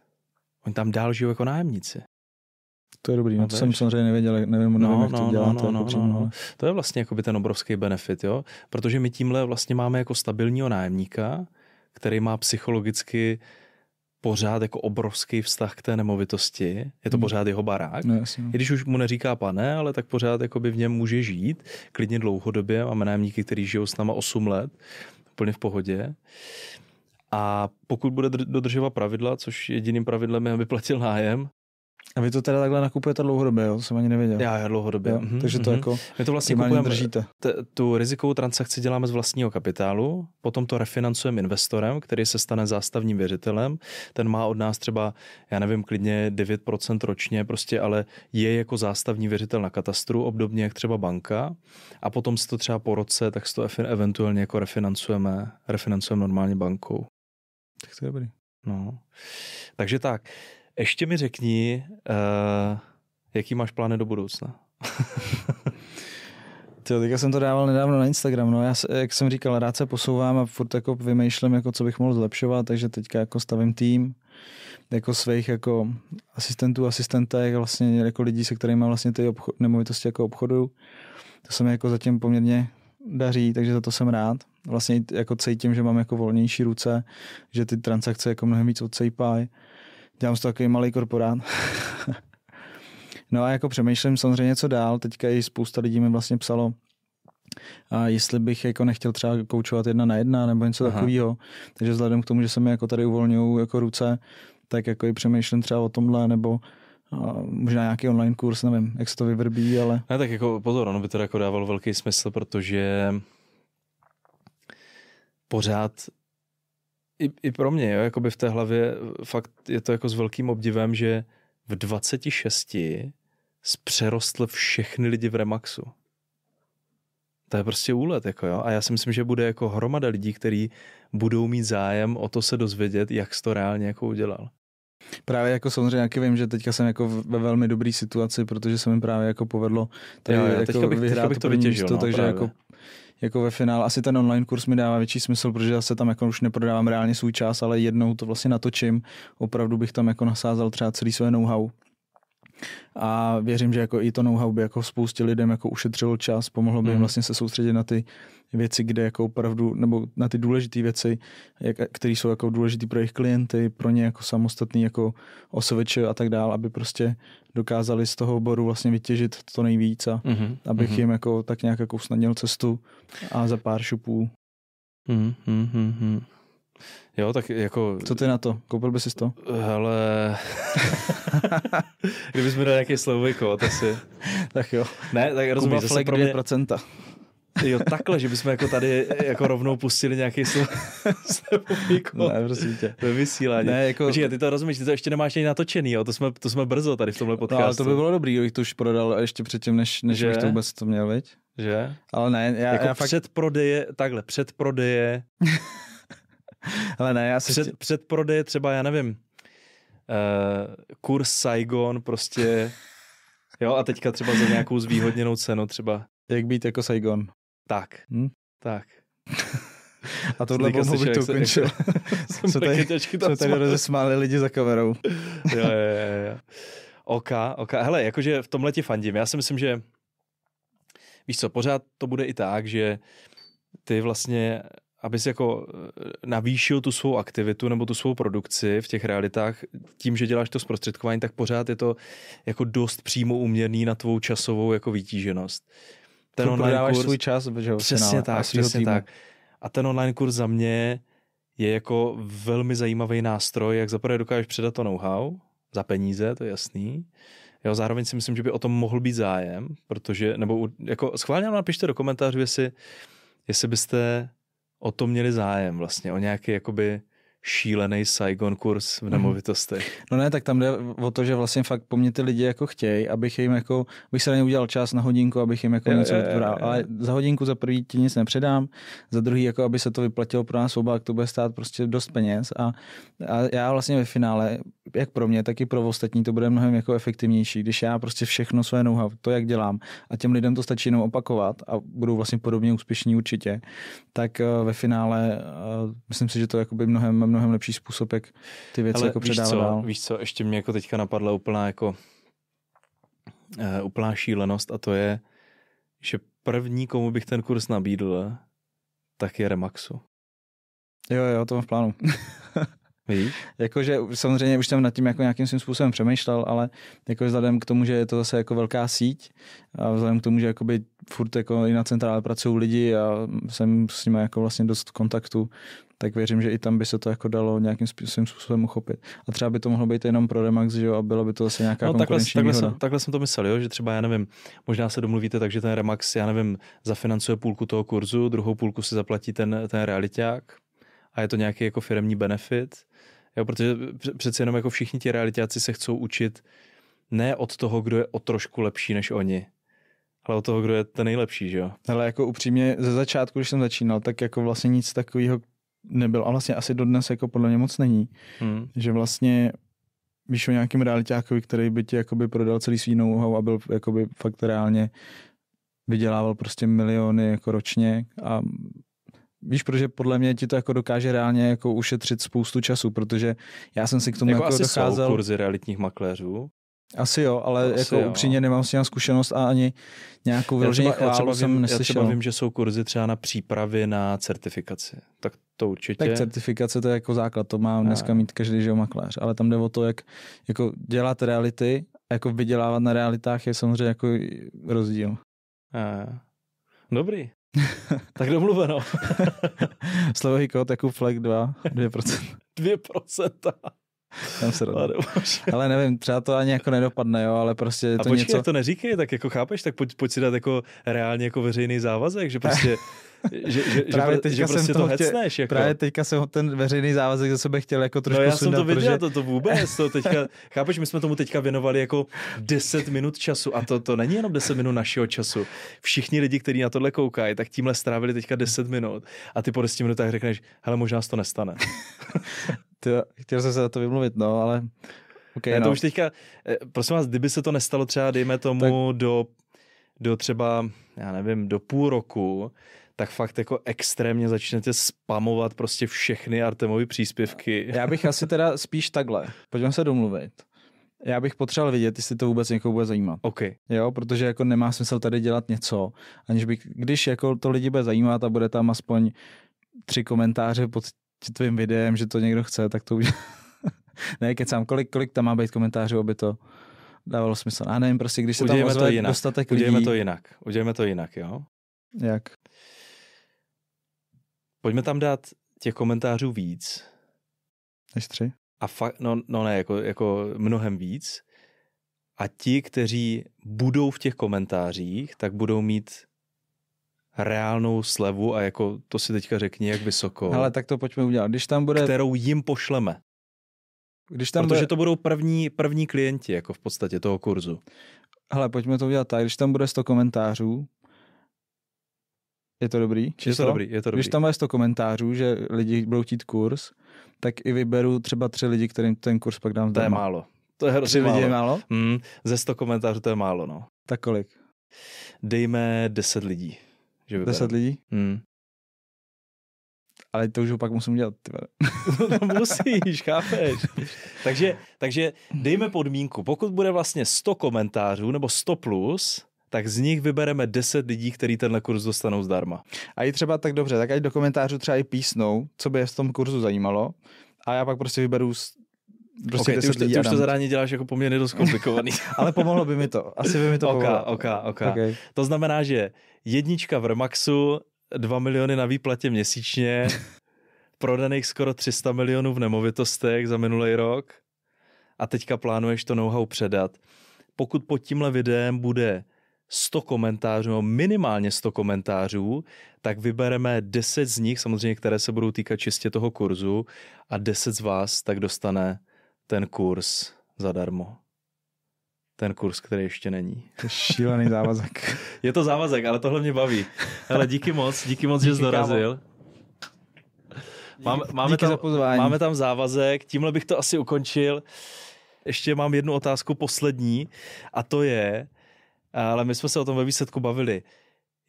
Oni tam dál žijou jako nájemníci. To je dobrý, no, no to jsem samozřejmě nevěděl, nevím, no, nevím no, jak no, to dělá. No, no, no, no. Jako no, no. To je vlastně jako by ten obrovský benefit, jo? protože my tímhle vlastně máme jako stabilního nájemníka, který má psychologicky uh, pořád jako obrovský vztah k té nemovitosti, je to hmm. pořád jeho barák. No, jasně. No. I když už mu neříká pane, ale tak pořád by v něm může žít, klidně dlouhodobě. Máme nájemníky, kteří žijou s náma 8 let, úplně v pohodě. A pokud bude dodržovat pravidla, což jediným pravidlem je, aby platil nájem, a vy to teda takhle nakupujete dlouhodobě, jo? To jsem ani nevěděl. Já, já dlouhodobě. Jo? Mm-hmm, Takže to mm-hmm. jako My to vlastně kupujeme, držíte. T- tu rizikovou transakci děláme z vlastního kapitálu, potom to refinancujeme investorem, který se stane zástavním věřitelem. Ten má od nás třeba, já nevím, klidně 9% ročně, prostě ale je jako zástavní věřitel na katastru, obdobně jak třeba banka. A potom se to třeba po roce, tak se to eventuálně jako refinancujeme, refinancujeme normálně bankou. Tak to je dobrý. No. Takže tak. Ještě mi řekni, uh, jaký máš plány do budoucna? Tyjo, teďka jsem to dával nedávno na Instagram, no já, jak jsem říkal, rád se posouvám a furt jako vymýšlím, jako co bych mohl zlepšovat, takže teďka jako stavím tým, jako svých jako asistentů, asistentek, vlastně jako lidí, se kterými vlastně ty obchod, nemovitosti jako obchodu. To se mi jako zatím poměrně daří, takže za to jsem rád. Vlastně jako cítím, že mám jako volnější ruce, že ty transakce jako mnohem víc odsejpají dělám z toho takový malý korporát. no a jako přemýšlím samozřejmě, co dál. Teďka i spousta lidí mi vlastně psalo, a jestli bych jako nechtěl třeba koučovat jedna na jedna nebo něco takového. Takže vzhledem k tomu, že se mi jako tady uvolňují jako ruce, tak jako i přemýšlím třeba o tomhle nebo možná nějaký online kurz, nevím, jak se to vyvrbí, ale... Ne, tak jako pozor, ono by to jako dávalo velký smysl, protože pořád i, i pro mě, jo, jakoby v té hlavě fakt je to jako s velkým obdivem, že v 26 přerostl všechny lidi v Remaxu. To je prostě úlet, jako jo. A já si myslím, že bude jako hromada lidí, kteří budou mít zájem o to se dozvědět, jak jsi to reálně jako udělal. Právě jako samozřejmě jak vím, že teďka jsem jako ve velmi dobrý situaci, protože se mi právě jako povedlo tady jo, jo, jako teďka bych, vyhrát teďka bych to vytěžil, místo, no, takže právě. jako jako ve finále asi ten online kurz mi dává větší smysl, protože zase tam jako už neprodávám reálně svůj čas, ale jednou to vlastně natočím. Opravdu bych tam jako nasázal třeba celý své know-how a věřím, že jako i to know-how by jako spoustě lidem jako ušetřilo čas, pomohlo by jim hmm. vlastně se soustředit na ty věci, kde jako opravdu, nebo na ty důležité věci, které jsou jako důležité pro jejich klienty, pro ně jako samostatný jako osoveč a tak dál, aby prostě dokázali z toho oboru vlastně vytěžit to nejvíc a mm-hmm. abych mm-hmm. jim jako tak nějak jako usnadnil cestu a za pár šupů. Mm-hmm. Jo, tak jako... Co ty na to? Koupil bys si to? Hele... Kdybychom dali nějaký slovový kód asi. tak jo. Ne, tak rozumíš, zase pro mě... procenta. Jo, takhle, že bychom jako tady jako rovnou pustili nějaký slovový kód. Ne, prosím tě. Ve vysílání. Ne, jako... Počkej, ty to rozumíš, ty to ještě nemáš ani natočený, jo? To jsme, to jsme brzo tady v tomhle podcastu. No, ale to by bylo dobrý, kdybych to už prodal ještě předtím, než, než že? bych to vůbec to měl, viď? Že? Ale ne, já, jako já fakt... Před prodeje, takhle, před prodeje Ale ne, já se... Před, chtěl... před prodej třeba, já nevím, uh, kurz Saigon prostě, jo, a teďka třeba za nějakou zvýhodněnou cenu třeba. Jak být jako Saigon. Tak, hm? tak. A tohle bombu bych to ukončil. Jako, co tady, co tady rozesmáli lidi za kamerou. jo, jo, jo, jo. Oka, oka. Hele, jakože v tomhle ti fandím. Já si myslím, že víš co, pořád to bude i tak, že ty vlastně abys jako eh, navýšil tu svou aktivitu nebo tu svou produkci v těch realitách tím, že děláš to zprostředkování, tak pořád je to jako dost přímo uměrný na tvou časovou jako vytíženost. Ten to online kurz, svůj čas, že jo, přesně tak, přesně týmu. tak. A ten online kurz za mě je jako velmi zajímavý nástroj, jak zaprvé dokážeš předat to know-how za peníze, to je jasný. Jo, zároveň si myslím, že by o tom mohl být zájem, protože, nebo jako schválně napište do komentářů, jestli, jestli byste o to měli zájem vlastně, o nějaký jakoby šílený Saigon kurz v mhm. nemovitostech. No ne, tak tam jde o to, že vlastně fakt po mně ty lidi jako chtějí, abych jim jako, bych se na ně udělal čas na hodinku, abych jim jako je, něco odbral. Ale za hodinku za první ti nic nepředám, za druhý jako, aby se to vyplatilo pro nás oba, to bude stát prostě dost peněz. A, a já vlastně ve finále jak pro mě, tak i pro ostatní to bude mnohem jako efektivnější, když já prostě všechno své know-how, to jak dělám a těm lidem to stačí jenom opakovat a budou vlastně podobně úspěšní určitě, tak eh, ve finále eh, myslím si, že to je mnohem, mnohem lepší způsob, jak ty věci Ale jako předávat Víš, Víš co, ještě mě jako teďka napadla úplná jako uh, úplná šílenost a to je, že první, komu bych ten kurz nabídl, tak je Remaxu. Jo, jo, to mám v plánu. Jakože samozřejmě už jsem nad tím jako nějakým svým způsobem přemýšlel, ale jako vzhledem k tomu, že je to zase jako velká síť a vzhledem k tomu, že jakoby furt jako i na centrále pracují lidi a jsem s nimi jako vlastně dost v kontaktu, tak věřím, že i tam by se to jako dalo nějakým svým způsobem uchopit. A třeba by to mohlo být jenom pro Remax, že jo, a bylo by to zase nějaká no, takhle, takhle, jsem, takhle jsem to myslel, jo, že třeba, já nevím, možná se domluvíte tak, že ten Remax, já nevím, zafinancuje půlku toho kurzu, druhou půlku si zaplatí ten, ten realiták a je to nějaký jako firmní benefit Jo, protože přeci jenom jako všichni ti realitáci se chcou učit ne od toho, kdo je o trošku lepší než oni, ale od toho, kdo je ten nejlepší, že jo? Ale jako upřímně, ze začátku, když jsem začínal, tak jako vlastně nic takového nebylo. A vlastně asi dodnes jako podle mě moc není. Hmm. Že vlastně víš o nějakém realitákovi, který by ti jakoby prodal celý svý know a byl jakoby fakt reálně vydělával prostě miliony jako ročně a Víš, protože podle mě ti to jako dokáže reálně jako ušetřit spoustu času, protože já jsem si k tomu jako, jako asi docházel... Jsou kurzy realitních makléřů? Asi jo, ale asi jako jo. upřímně nemám s tím zkušenost a ani nějakou vyloženě chválu já třeba jsem vím, neslyšel. Já třeba vím, že jsou kurzy třeba na přípravy na certifikaci, tak to určitě. Tak certifikace to je jako základ, to má dneska mít každý, že makléř, ale tam jde o to, jak jako dělat reality, jako vydělávat na realitách je samozřejmě jako rozdíl. A. Eh, dobrý, tak domluveno. Slovový kód jako Flag 2, 2%. 2%. Tam se ale, ale nevím, třeba to ani jako nedopadne, jo, ale prostě je to A počkej, něco... to neříkej, tak jako chápeš, tak pojď, pojď si dát jako reálně jako veřejný závazek, že prostě že, že, právě teďka že prostě jsem to chtěl, hecneš, jako. Právě teďka jsem ten veřejný závazek ze sebe chtěl jako no, trošku No já jsem sundat, to viděl, protože... to, to vůbec, to teďka, chápeš, my jsme tomu teďka věnovali jako 10 minut času a to, to není jenom 10 minut našeho času. Všichni lidi, kteří na tohle koukají, tak tímhle strávili teďka 10 minut a ty po 10 minutách řekneš, hele, možná se to nestane. ty, chtěl jsem se za to vymluvit, no, ale... Okay, ne, no. to už teďka, eh, prosím vás, kdyby se to nestalo třeba, dejme tomu, tak... do, do třeba, já nevím, do půl roku, tak fakt jako extrémně začnete spamovat prostě všechny Artemovy příspěvky. Já bych asi teda spíš takhle, pojďme se domluvit. Já bych potřeboval vidět, jestli to vůbec někoho bude zajímat. OK. Jo, protože jako nemá smysl tady dělat něco, aniž bych, když jako to lidi bude zajímat a bude tam aspoň tři komentáře pod tvým videem, že to někdo chce, tak to už... ne, kecám, kolik, kolik tam má být komentářů, aby to dávalo smysl. A nevím, prostě když se Udějeme tam to jinak. dostatek lidí... Udějeme to jinak. Udějeme to jinak, jo? Jak? Pojďme tam dát těch komentářů víc. Než tři? A fakt, no, no ne, jako, jako mnohem víc. A ti, kteří budou v těch komentářích, tak budou mít reálnou slevu a jako to si teďka řekni, jak vysoko. Ale tak to pojďme udělat. Když tam bude... Kterou jim pošleme. Když tam Protože bude... to budou první, první klienti jako v podstatě toho kurzu. Hele, pojďme to udělat tak, když tam bude 100 komentářů, je to dobrý? Číslo? Je to dobrý, je to dobrý. Když tam máš 100 komentářů, že lidi budou chtít kurz, tak i vyberu třeba tři lidi, kterým ten kurz pak dám zdarma. To je málo. To je hrozně málo. lidi je málo? Hmm, ze 100 komentářů to je málo, no. Tak kolik? Dejme 10 lidí. Že vyberu. 10 lidí? Hmm. Ale to už ho pak musím dělat, ty vole. no, to no, musíš, chápeš. takže, takže dejme podmínku. Pokud bude vlastně 100 komentářů nebo 100 plus, tak z nich vybereme 10 lidí, který tenhle kurz dostanou zdarma. A i třeba tak dobře, tak ať do komentářů třeba i písnou, co by je v tom kurzu zajímalo. A já pak prostě vyberu prostě okay, ty už, to, ty už to zadání děláš jako poměrně dost komplikovaný. Ale pomohlo by mi to. Asi by mi to okay, pomohlo. Okay, okay. Okay. To znamená, že jednička v Remaxu, 2 miliony na výplatě měsíčně, prodaných skoro 300 milionů v nemovitostech za minulý rok a teďka plánuješ to know-how předat. Pokud pod tímhle videem bude 100 komentářů, no minimálně 100 komentářů, tak vybereme 10 z nich, samozřejmě, které se budou týkat čistě toho kurzu a 10 z vás tak dostane ten kurz zadarmo. Ten kurz, který ještě není. To je šílený závazek. je to závazek, ale tohle mě baví. Ale díky moc, díky moc, díky, že jsi dorazil. Kámo. Máme, máme, tam, máme tam závazek, tímhle bych to asi ukončil. Ještě mám jednu otázku poslední a to je, ale my jsme se o tom ve výsledku bavili.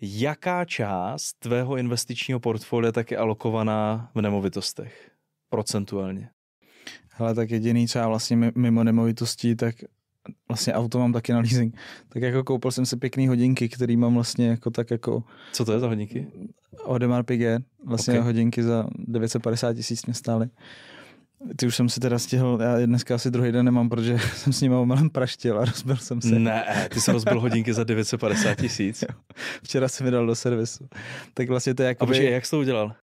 Jaká část tvého investičního portfolia tak je alokovaná v nemovitostech procentuálně? Hele, tak jediný, co já vlastně mimo nemovitostí, tak vlastně auto mám taky na leasing. Tak jako koupil jsem si pěkný hodinky, který mám vlastně jako tak jako... Co to je za hodinky? Audemars Piguet, vlastně okay. hodinky za 950 tisíc mě stály. Ty už jsem si teda stihl, já dneska asi druhý den nemám, protože jsem s nimi omelem praštil a rozbil jsem se. Ne, ty jsi rozbil hodinky za 950 tisíc. Včera jsem mi dal do servisu. Tak vlastně to je jako... A počkej, jak jsi to udělal?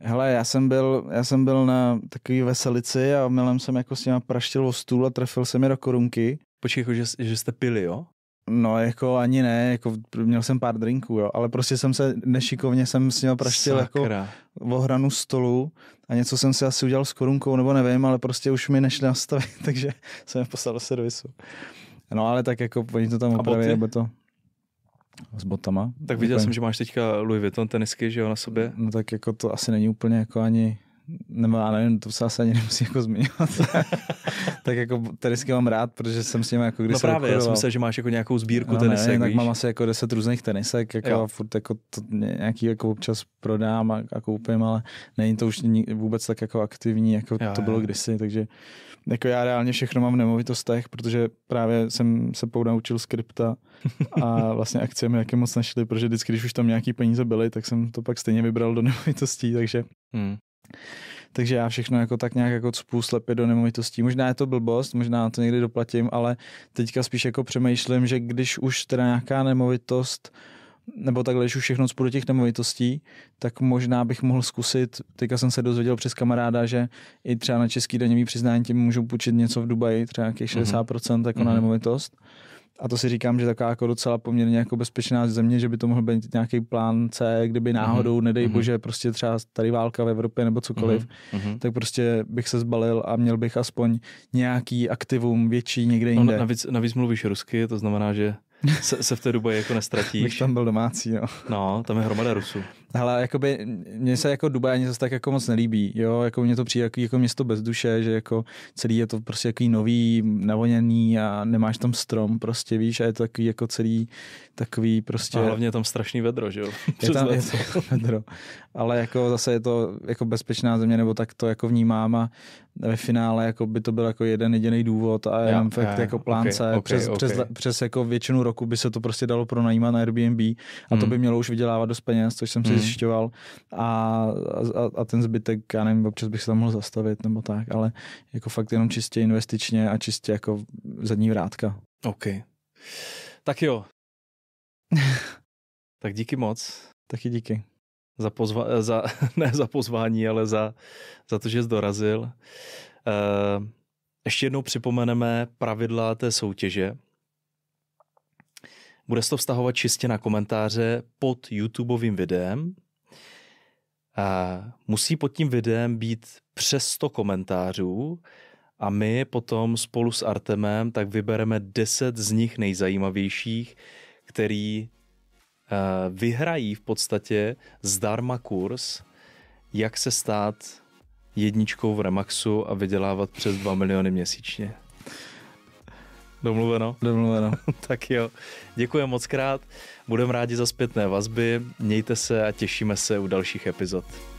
Hele, já jsem byl, já jsem byl na takový veselici a omelem jsem jako s nima praštil o stůl a trefil jsem je do korunky. Počkej, jako že, že jste pili, jo? No jako ani ne, jako měl jsem pár drinků, jo, ale prostě jsem se nešikovně jsem s něho praštil jako Sakra. jako ohranu stolu a něco jsem si asi udělal s korunkou, nebo nevím, ale prostě už mi nešli nastavit, takže jsem je poslal do servisu. No ale tak jako oni to tam opraví, nebo to s botama. Tak viděl Děkujem. jsem, že máš teďka Louis Vuitton tenisky, že jo, na sobě. No tak jako to asi není úplně jako ani nebo já nevím, to se asi ani nemusí jako zmiňovat. tak jako tenisky mám rád, protože jsem s nimi jako když No právě, já jsem myslel, že máš jako nějakou sbírku no, tenisek, ne, tak mám asi jako deset různých tenisek, jako jo. a furt jako to nějaký jako občas prodám a, a koupím, ale není to už vůbec tak jako aktivní, jako jo, to bylo jo. kdysi, takže jako já reálně všechno mám v nemovitostech, protože právě jsem se pounaučil skripta a vlastně akcie mi jaké moc našly, protože vždycky, když už tam nějaký peníze byly, tak jsem to pak stejně vybral do nemovitostí, takže hmm. Takže já všechno jako tak nějak jako cpů slepě do nemovitostí. Možná je to blbost, možná to někdy doplatím, ale teďka spíš jako přemýšlím, že když už teda nějaká nemovitost nebo takhle, když už všechno spolu těch nemovitostí, tak možná bych mohl zkusit, teďka jsem se dozvěděl přes kamaráda, že i třeba na český daňový přiznání tím můžu půjčit něco v Dubaji, třeba nějakých 60% mm-hmm. jako mm-hmm. na mhm. nemovitost. A to si říkám, že taková jako docela poměrně jako bezpečná země, že by to mohl být nějaký plán C, kdyby mhm. náhodou, mm-hmm. nedej mm-hmm. bože, prostě třeba tady válka v Evropě nebo cokoliv, mm-hmm. tak prostě bych se zbalil a měl bych aspoň nějaký aktivum větší někde no, jinde. No, navíc, navíc mluvíš rusky, to znamená, že se, se v té době jako nestratíš. Bych tam byl domácí, jo. No. no, tam je hromada Rusů. Hele, jakoby mně se jako Dubaj ani zase tak jako moc nelíbí, jo, jako mně to přijde jako, jako město bez duše, že jako celý je to prostě jaký nový, navoněný a nemáš tam strom prostě, víš, a je to takový jako celý takový prostě. A hlavně je tam strašný vedro, že jo? Je tam, je to vedro. Ale jako zase je to jako bezpečná země, nebo tak to jako vnímám a ve finále jako by to byl jako jeden jediný důvod a jenom já, fakt já, jako plánce. Okay, okay, přes, okay. Přes, přes, jako většinu roku by se to prostě dalo pronajímat na Airbnb a hmm. to by mělo už vydělávat dost peněz, což jsem si hmm zjišťoval a, a, a ten zbytek, já nevím, občas bych se tam mohl zastavit nebo tak, ale jako fakt jenom čistě investičně a čistě jako zadní vrátka. OK. Tak jo. tak díky moc. Taky díky. Za, pozva- za ne za pozvání, ale za, za to, že jsi dorazil. Uh, ještě jednou připomeneme pravidla té soutěže. Bude se to vztahovat čistě na komentáře pod YouTubeovým videem. A musí pod tím videem být přes 100 komentářů a my potom spolu s Artemem tak vybereme 10 z nich nejzajímavějších, který eh, vyhrají v podstatě zdarma kurz, jak se stát jedničkou v Remaxu a vydělávat přes 2 miliony měsíčně. Domluveno? Domluveno. tak jo, děkujeme moc krát, budeme rádi za zpětné vazby, mějte se a těšíme se u dalších epizod.